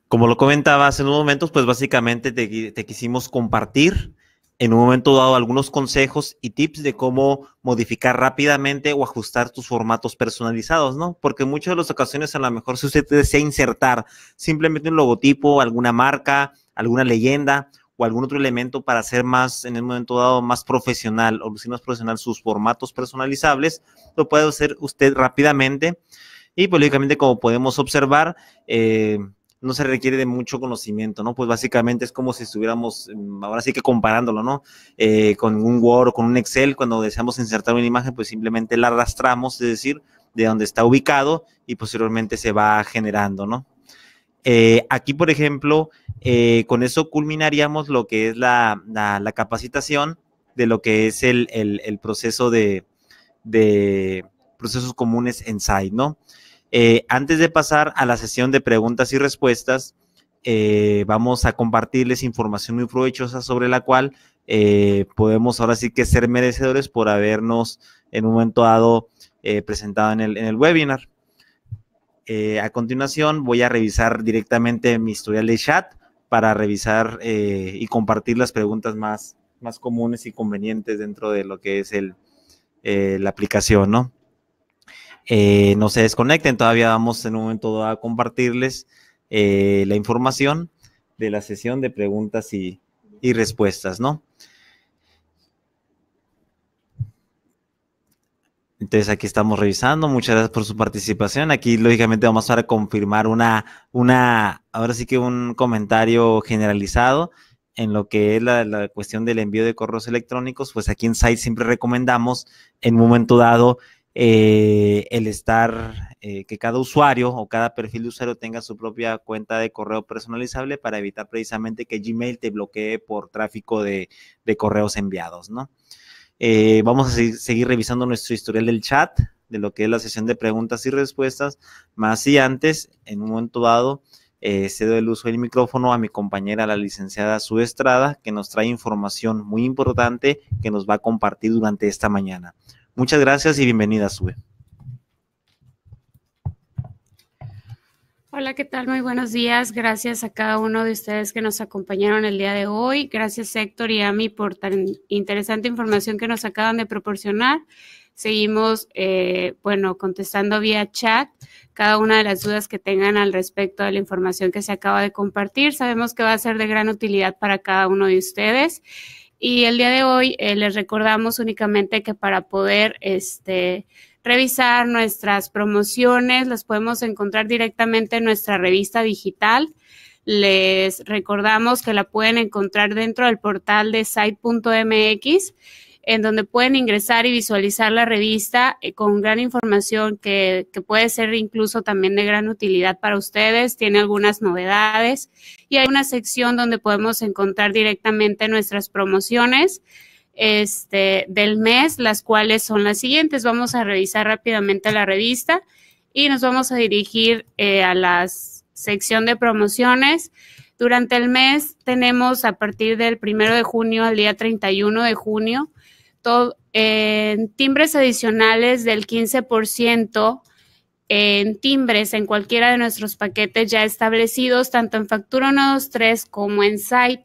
como lo comentaba hace unos momentos, pues básicamente te, quisimos compartir en un momento dado algunos consejos y tips de cómo modificar rápidamente o ajustar tus formatos personalizados, ¿no? Porque muchas de las ocasiones a lo mejor si usted desea insertar simplemente un logotipo, alguna marca, alguna leyenda o algún otro elemento para hacer más, en un momento dado, más profesional o lucir más profesional sus formatos personalizables, lo puede hacer usted rápidamente. Y políticamente, pues, como podemos observar, eh, no se requiere de mucho conocimiento, ¿no? Pues básicamente es como si estuviéramos, mm, ahora sí que comparándolo, ¿no? Eh, con un Word o con un Excel, cuando deseamos insertar una imagen, pues simplemente la arrastramos, es decir, de donde está ubicado y posteriormente se va generando, ¿no? Eh, aquí, por ejemplo, eh, con eso culminaríamos lo que es la, capacitación de lo que es el, proceso de, de procesos comunes en site, ¿no? Eh, antes de pasar a la sesión de preguntas y respuestas, eh, vamos a compartirles información muy provechosa sobre la cual eh, podemos ahora sí que ser merecedores por habernos en un momento dado presentado en el, webinar. a continuación voy a revisar directamente mi historial de chat para revisar y compartir las preguntas más, más comunes y convenientes dentro de lo que es la aplicación, ¿no? Eh, no se desconecten, todavía vamos en un momento a compartirles eh, la información de la sesión de preguntas y, respuestas, ¿no? Entonces aquí estamos revisando, muchas gracias por su participación. Aquí lógicamente vamos a confirmar una, una, ahora sí que un comentario generalizado en lo que es la, la, cuestión del envío de correos electrónicos, pues aquí en Site siempre recomendamos en un momento dado eh, el estar, eh, que cada usuario o cada perfil de usuario tenga su propia cuenta de correo personalizable para evitar precisamente que Gmail te bloquee por tráfico de, correos enviados, ¿no? Eh, vamos a seguir revisando nuestro historial del chat, de lo que es la sesión de preguntas y respuestas, más y antes, en un momento dado, cedo el uso del micrófono a mi compañera, la licenciada Su Estrada, que nos trae información muy importante que nos va a compartir durante esta mañana. Muchas gracias y bienvenida, Sue. Hola, ¿qué tal? Muy buenos días. Gracias a cada uno de ustedes que nos acompañaron el día de hoy. Gracias Héctor y Ami por tan interesante información que nos acaban de proporcionar. Seguimos, eh, bueno, contestando vía chat cada una de las dudas que tengan al respecto de la información que se acaba de compartir. Sabemos que va a ser de gran utilidad para cada uno de ustedes. Y el día de hoy eh, les recordamos únicamente que para poder este, revisar nuestras promociones, las podemos encontrar directamente en nuestra revista digital. Les recordamos que la pueden encontrar dentro del portal de site.mx en donde pueden ingresar y visualizar la revista eh, con gran información que, puede ser incluso también de gran utilidad para ustedes. Tiene algunas novedades y hay una sección donde podemos encontrar directamente nuestras promociones este, del mes, las cuales son las siguientes. Vamos a revisar rápidamente la revista y nos vamos a dirigir eh, a la sección de promociones. Durante el mes tenemos a partir del 1 de junio al día 31 de junio en timbres adicionales del 15% en timbres en cualquiera de nuestros paquetes ya establecidos, tanto en Factura 123 como en Site.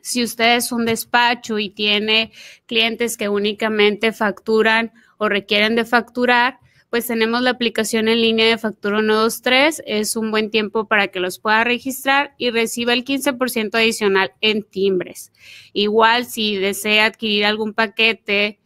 Si usted es un despacho y tiene clientes que únicamente facturan o requieren de facturar, pues tenemos la aplicación en línea de Factura 123. Es un buen tiempo para que los pueda registrar y reciba el 15% adicional en timbres. Igual si desea adquirir algún paquete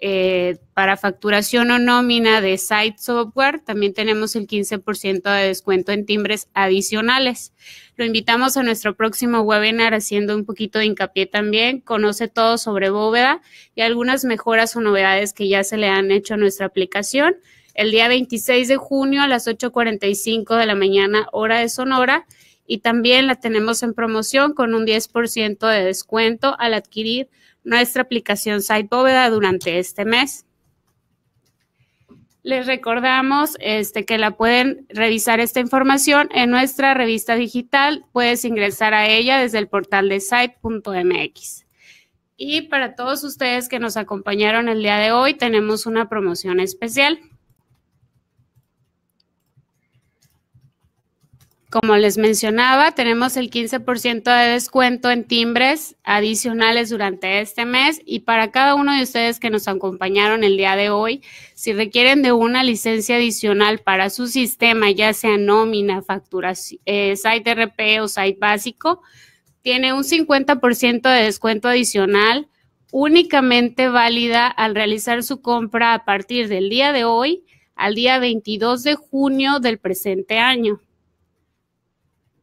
eh, para facturación o nómina de Site Software, también tenemos el 15% de descuento en timbres adicionales. Lo invitamos a nuestro próximo webinar haciendo un poquito de hincapié también. Conoce todo sobre bóveda y algunas mejoras o novedades que ya se le han hecho a nuestra aplicación el día 26 de junio a las 8.45 de la mañana, hora de Sonora. Y también la tenemos en promoción con un 10% de descuento al adquirir nuestra aplicación Site Bóveda durante este mes. Les recordamos este, que la pueden revisar esta información en nuestra revista digital. Puedes ingresar a ella desde el portal de site.mx. Y para todos ustedes que nos acompañaron el día de hoy, tenemos una promoción especial. Como les mencionaba, tenemos el 15% de descuento en timbres adicionales durante este mes y para cada uno de ustedes que nos acompañaron el día de hoy, si requieren de una licencia adicional para su sistema, ya sea nómina, facturación, eh, site RP o site básico, tiene un 50% de descuento adicional únicamente válida al realizar su compra a partir del día de hoy al día 22 de junio del presente año.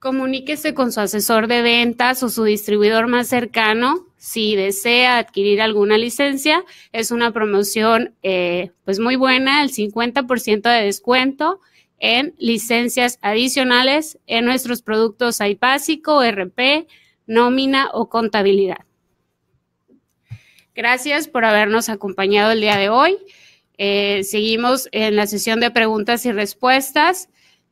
Comuníquese con su asesor de ventas o su distribuidor más cercano si desea adquirir alguna licencia. Es una promoción eh, pues muy buena, el 50% de descuento en licencias adicionales en nuestros productos iPásico, RP, nómina o contabilidad. Gracias por habernos acompañado el día de hoy. Eh, seguimos en la sesión de preguntas y respuestas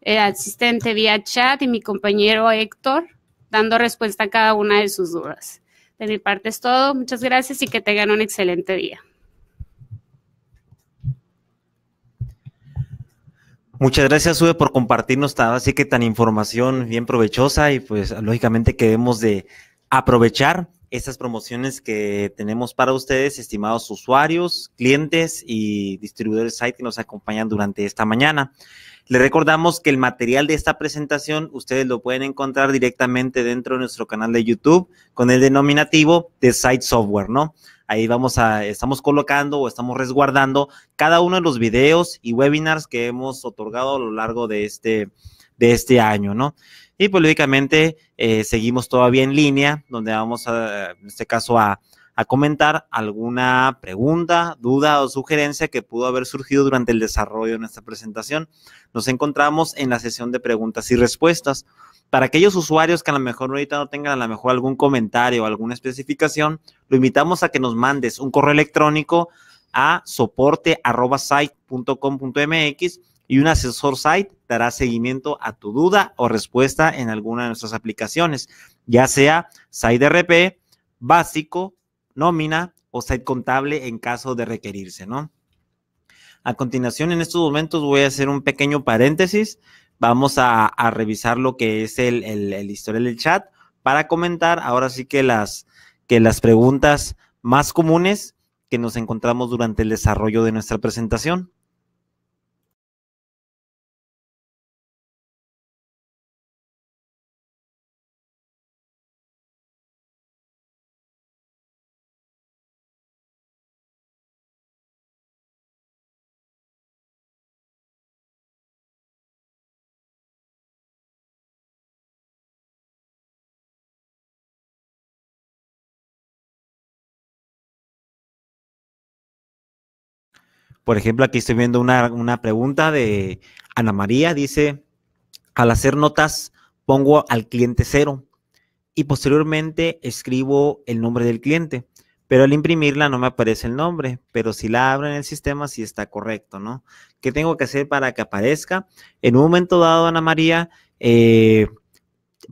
el asistente vía chat y mi compañero Héctor, dando respuesta a cada una de sus dudas. De mi parte es todo, muchas gracias y que tengan un excelente día. Muchas gracias, Sube, por compartirnos tan, así que tan información bien provechosa y pues lógicamente queremos de aprovechar estas promociones que tenemos para ustedes, estimados usuarios, clientes y distribuidores site que nos acompañan durante esta mañana. Le recordamos que el material de esta presentación ustedes lo pueden encontrar directamente dentro de nuestro canal de YouTube con el denominativo de Site Software, ¿no? Ahí vamos a, estamos colocando o estamos resguardando cada uno de los videos y webinars que hemos otorgado a lo largo de este, de este año, ¿no? Y políticamente pues, eh, seguimos todavía en línea, donde vamos a, en este caso a, a comentar alguna pregunta, duda o sugerencia que pudo haber surgido durante el desarrollo de nuestra presentación. Nos encontramos en la sesión de preguntas y respuestas. Para aquellos usuarios que a lo mejor ahorita no tengan a lo mejor algún comentario o alguna especificación, lo invitamos a que nos mandes un correo electrónico a soporte.site.com.mx y un asesor site dará seguimiento a tu duda o respuesta en alguna de nuestras aplicaciones, ya sea SiteRP, básico, nómina o site contable en caso de requerirse, ¿no? A continuación, en estos momentos voy a hacer un pequeño paréntesis. Vamos a, revisar lo que es el, el, historial del chat para comentar ahora sí que las, que las preguntas más comunes que nos encontramos durante el desarrollo de nuestra presentación. Por ejemplo, aquí estoy viendo una, pregunta de Ana María, dice, al hacer notas pongo al cliente cero y posteriormente escribo el nombre del cliente, pero al imprimirla no me aparece el nombre, pero si la abro en el sistema sí está correcto, ¿no? ¿Qué tengo que hacer para que aparezca? En un momento dado, Ana María, eh,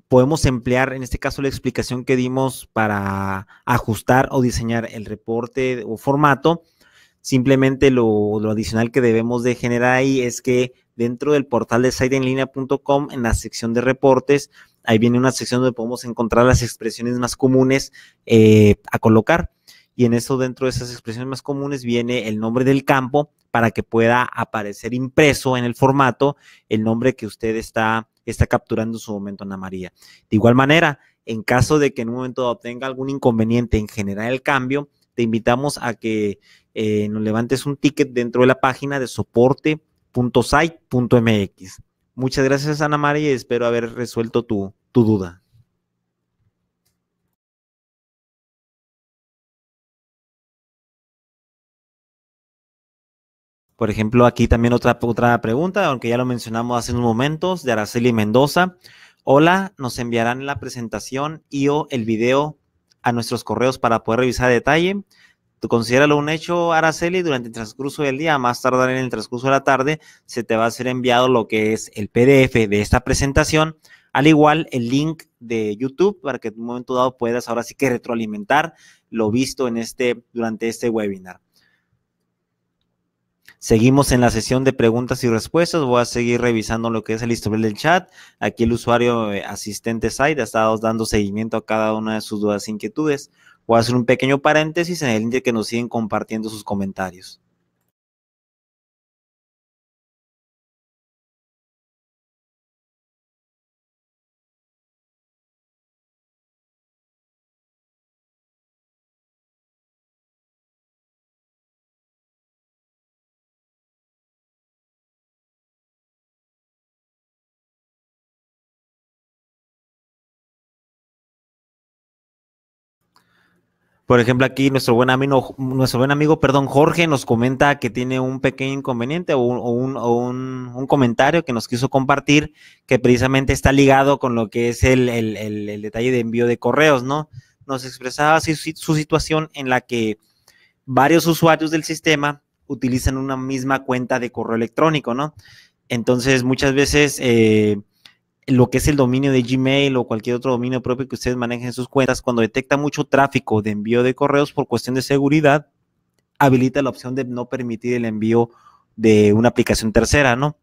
podemos emplear en este caso la explicación que dimos para ajustar o diseñar el reporte o formato Simplemente lo, lo, adicional que debemos de generar ahí es que dentro del portal de siteenlinea.com, en la sección de reportes, ahí viene una sección donde podemos encontrar las expresiones más comunes eh, a colocar. Y en eso, dentro de esas expresiones más comunes, viene el nombre del campo para que pueda aparecer impreso en el formato el nombre que usted está, está capturando en su momento, Ana María. De igual manera, en caso de que en un momento obtenga algún inconveniente en generar el cambio, te invitamos a que eh, nos levantes un ticket dentro de la página de soporte.site.mx. Muchas gracias, Ana María, y espero haber resuelto tu, duda. Por ejemplo, aquí también otra, otra pregunta, aunque ya lo mencionamos hace unos momentos, de Araceli Mendoza. Hola, nos enviarán la presentación y o el video a nuestros correos para poder revisar detalle. Tú considéralo un hecho, Araceli, durante el transcurso del día, más tardar en el transcurso de la tarde, se te va a ser enviado lo que es el PDF de esta presentación, al igual el link de YouTube para que en un momento dado puedas ahora sí que retroalimentar lo visto en este, durante este webinar. Seguimos en la sesión de preguntas y respuestas. Voy a seguir revisando lo que es el historial del chat. Aquí el usuario eh, asistente site ha estado dando seguimiento a cada una de sus dudas e inquietudes. Voy a hacer un pequeño paréntesis en el link que nos siguen compartiendo sus comentarios. Por ejemplo, aquí nuestro buen amigo, nuestro buen amigo, perdón, Jorge nos comenta que tiene un pequeño inconveniente o, un, un, comentario que nos quiso compartir que precisamente está ligado con lo que es el, el, el, detalle de envío de correos, ¿no? Nos expresaba su, su situación en la que varios usuarios del sistema utilizan una misma cuenta de correo electrónico, ¿no? Entonces, muchas veces eh, lo que es el dominio de Gmail o cualquier otro dominio propio que ustedes manejen sus cuentas, cuando detecta mucho tráfico de envío de correos por cuestión de seguridad, habilita la opción de no permitir el envío de una aplicación tercera, ¿no?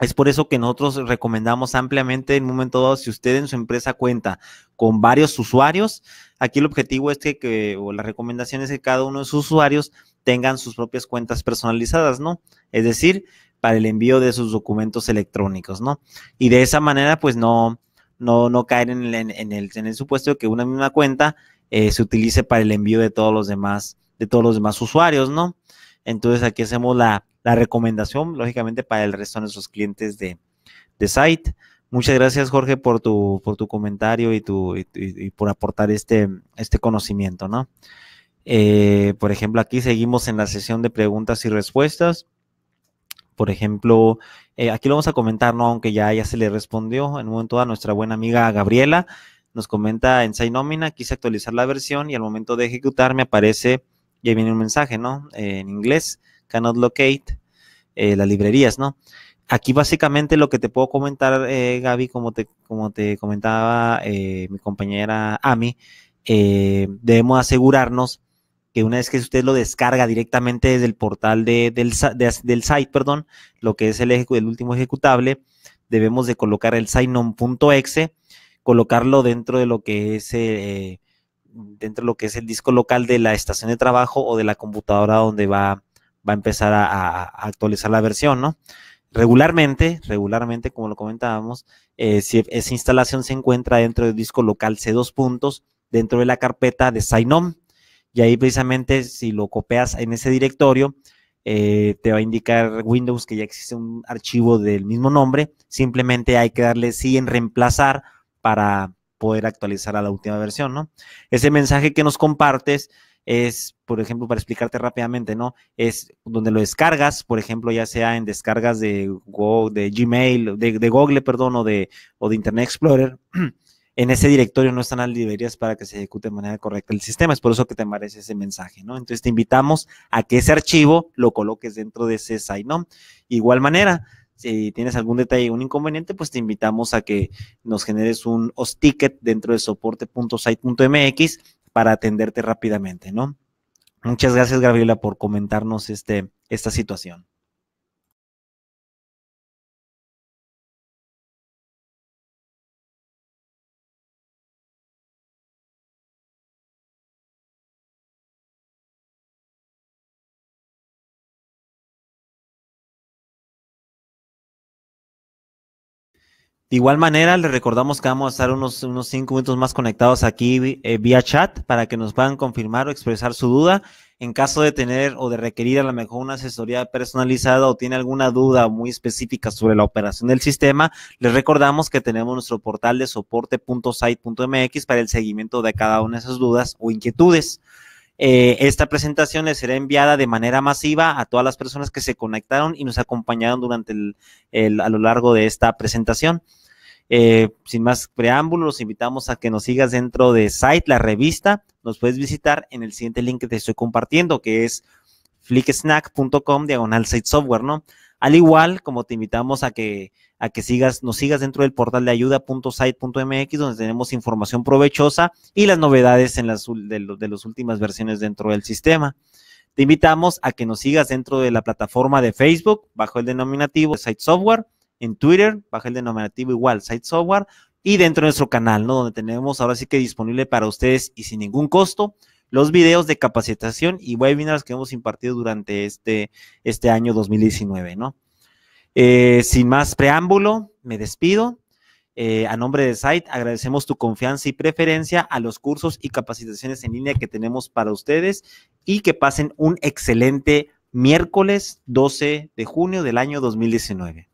Es por eso que nosotros recomendamos ampliamente en un momento dado, si usted en su empresa cuenta con varios usuarios, aquí el objetivo es que, que, o la recomendación es que cada uno de sus usuarios tengan sus propias cuentas personalizadas, ¿no? Es decir, para el envío de sus documentos electrónicos, ¿no? Y de esa manera, pues no, no, no caer en el, en, el, supuesto que una misma cuenta eh, se utilice para el envío de todos los demás, de todos los demás usuarios, ¿no? Entonces aquí hacemos la, recomendación, lógicamente, para el resto de nuestros clientes de, Site. Muchas gracias, Jorge, por tu, por tu comentario y, tu, por aportar este, este conocimiento, ¿no? Eh, por ejemplo, aquí seguimos en la sesión de preguntas y respuestas. Por ejemplo, eh, aquí lo vamos a comentar, ¿no? Aunque ya, ya se le respondió en un momento a nuestra buena amiga Gabriela, nos comenta en nómina quise actualizar la versión y al momento de ejecutar me aparece, ya viene un mensaje, ¿no? Eh, en inglés, cannot locate eh, las librerías, ¿no? Aquí básicamente lo que te puedo comentar, eh, Gaby, como te, como te comentaba mi compañera Ami, debemos asegurarnos que una vez que usted lo descarga directamente desde el portal del, site, perdón, lo que es el, último ejecutable, debemos de colocar el signon.exe, colocarlo dentro de lo que es eh, dentro lo que es el disco local de la estación de trabajo o de la computadora donde va, va a empezar a, actualizar la versión, ¿no? Regularmente, regularmente, como lo comentábamos, eh, si esa instalación se encuentra dentro del disco local C2 puntos, dentro de la carpeta de signon y ahí precisamente si lo copias en ese directorio, eh, te va a indicar Windows que ya existe un archivo del mismo nombre, simplemente hay que darle sí en reemplazar para poder actualizar a la última versión, ¿no? Ese mensaje que nos compartes es, por ejemplo, para explicarte rápidamente, ¿no? Es donde lo descargas, por ejemplo, ya sea en descargas de, de Gmail, de, Google, perdón, o de, o de Internet Explorer, en ese directorio no están las librerías para que se ejecute de manera correcta el sistema. Es por eso que te aparece ese mensaje, ¿no? Entonces te invitamos a que ese archivo lo coloques dentro de ese ¿no? Igual manera, si tienes algún detalle, un inconveniente, pues te invitamos a que nos generes un host ticket dentro de soporte.site.mx para atenderte rápidamente, ¿no? Muchas gracias, Gabriela, por comentarnos este, esta situación. De igual manera, les recordamos que vamos a estar unos, unos cinco minutos más conectados aquí eh, vía chat para que nos puedan confirmar o expresar su duda. En caso de tener o de requerir a lo mejor una asesoría personalizada o tiene alguna duda muy específica sobre la operación del sistema, les recordamos que tenemos nuestro portal de soporte.site.mx para el seguimiento de cada una de esas dudas o inquietudes. Eh, esta presentación les será enviada de manera masiva a todas las personas que se conectaron y nos acompañaron durante el a lo largo de esta presentación. Eh, sin más preámbulos, los invitamos a que nos sigas dentro de Site, la revista. Nos puedes visitar en el siguiente link que te estoy compartiendo, que es flicksnack.com diagonal site software, ¿no? Al igual como te invitamos a que, a que sigas, nos sigas dentro del portal de ayuda.site.mx, donde tenemos información provechosa y las novedades en las, de, de las últimas versiones dentro del sistema. Te invitamos a que nos sigas dentro de la plataforma de Facebook bajo el denominativo Site Software en Twitter, baja el denominativo igual, Site Software, y dentro de nuestro canal, ¿no? Donde tenemos ahora sí que disponible para ustedes y sin ningún costo los videos de capacitación y webinars que hemos impartido durante este, este año 2019, ¿no? Eh, sin más preámbulo, me despido. Eh, a nombre de Site, agradecemos tu confianza y preferencia a los cursos y capacitaciones en línea que tenemos para ustedes y que pasen un excelente miércoles 12 de junio del año 2019.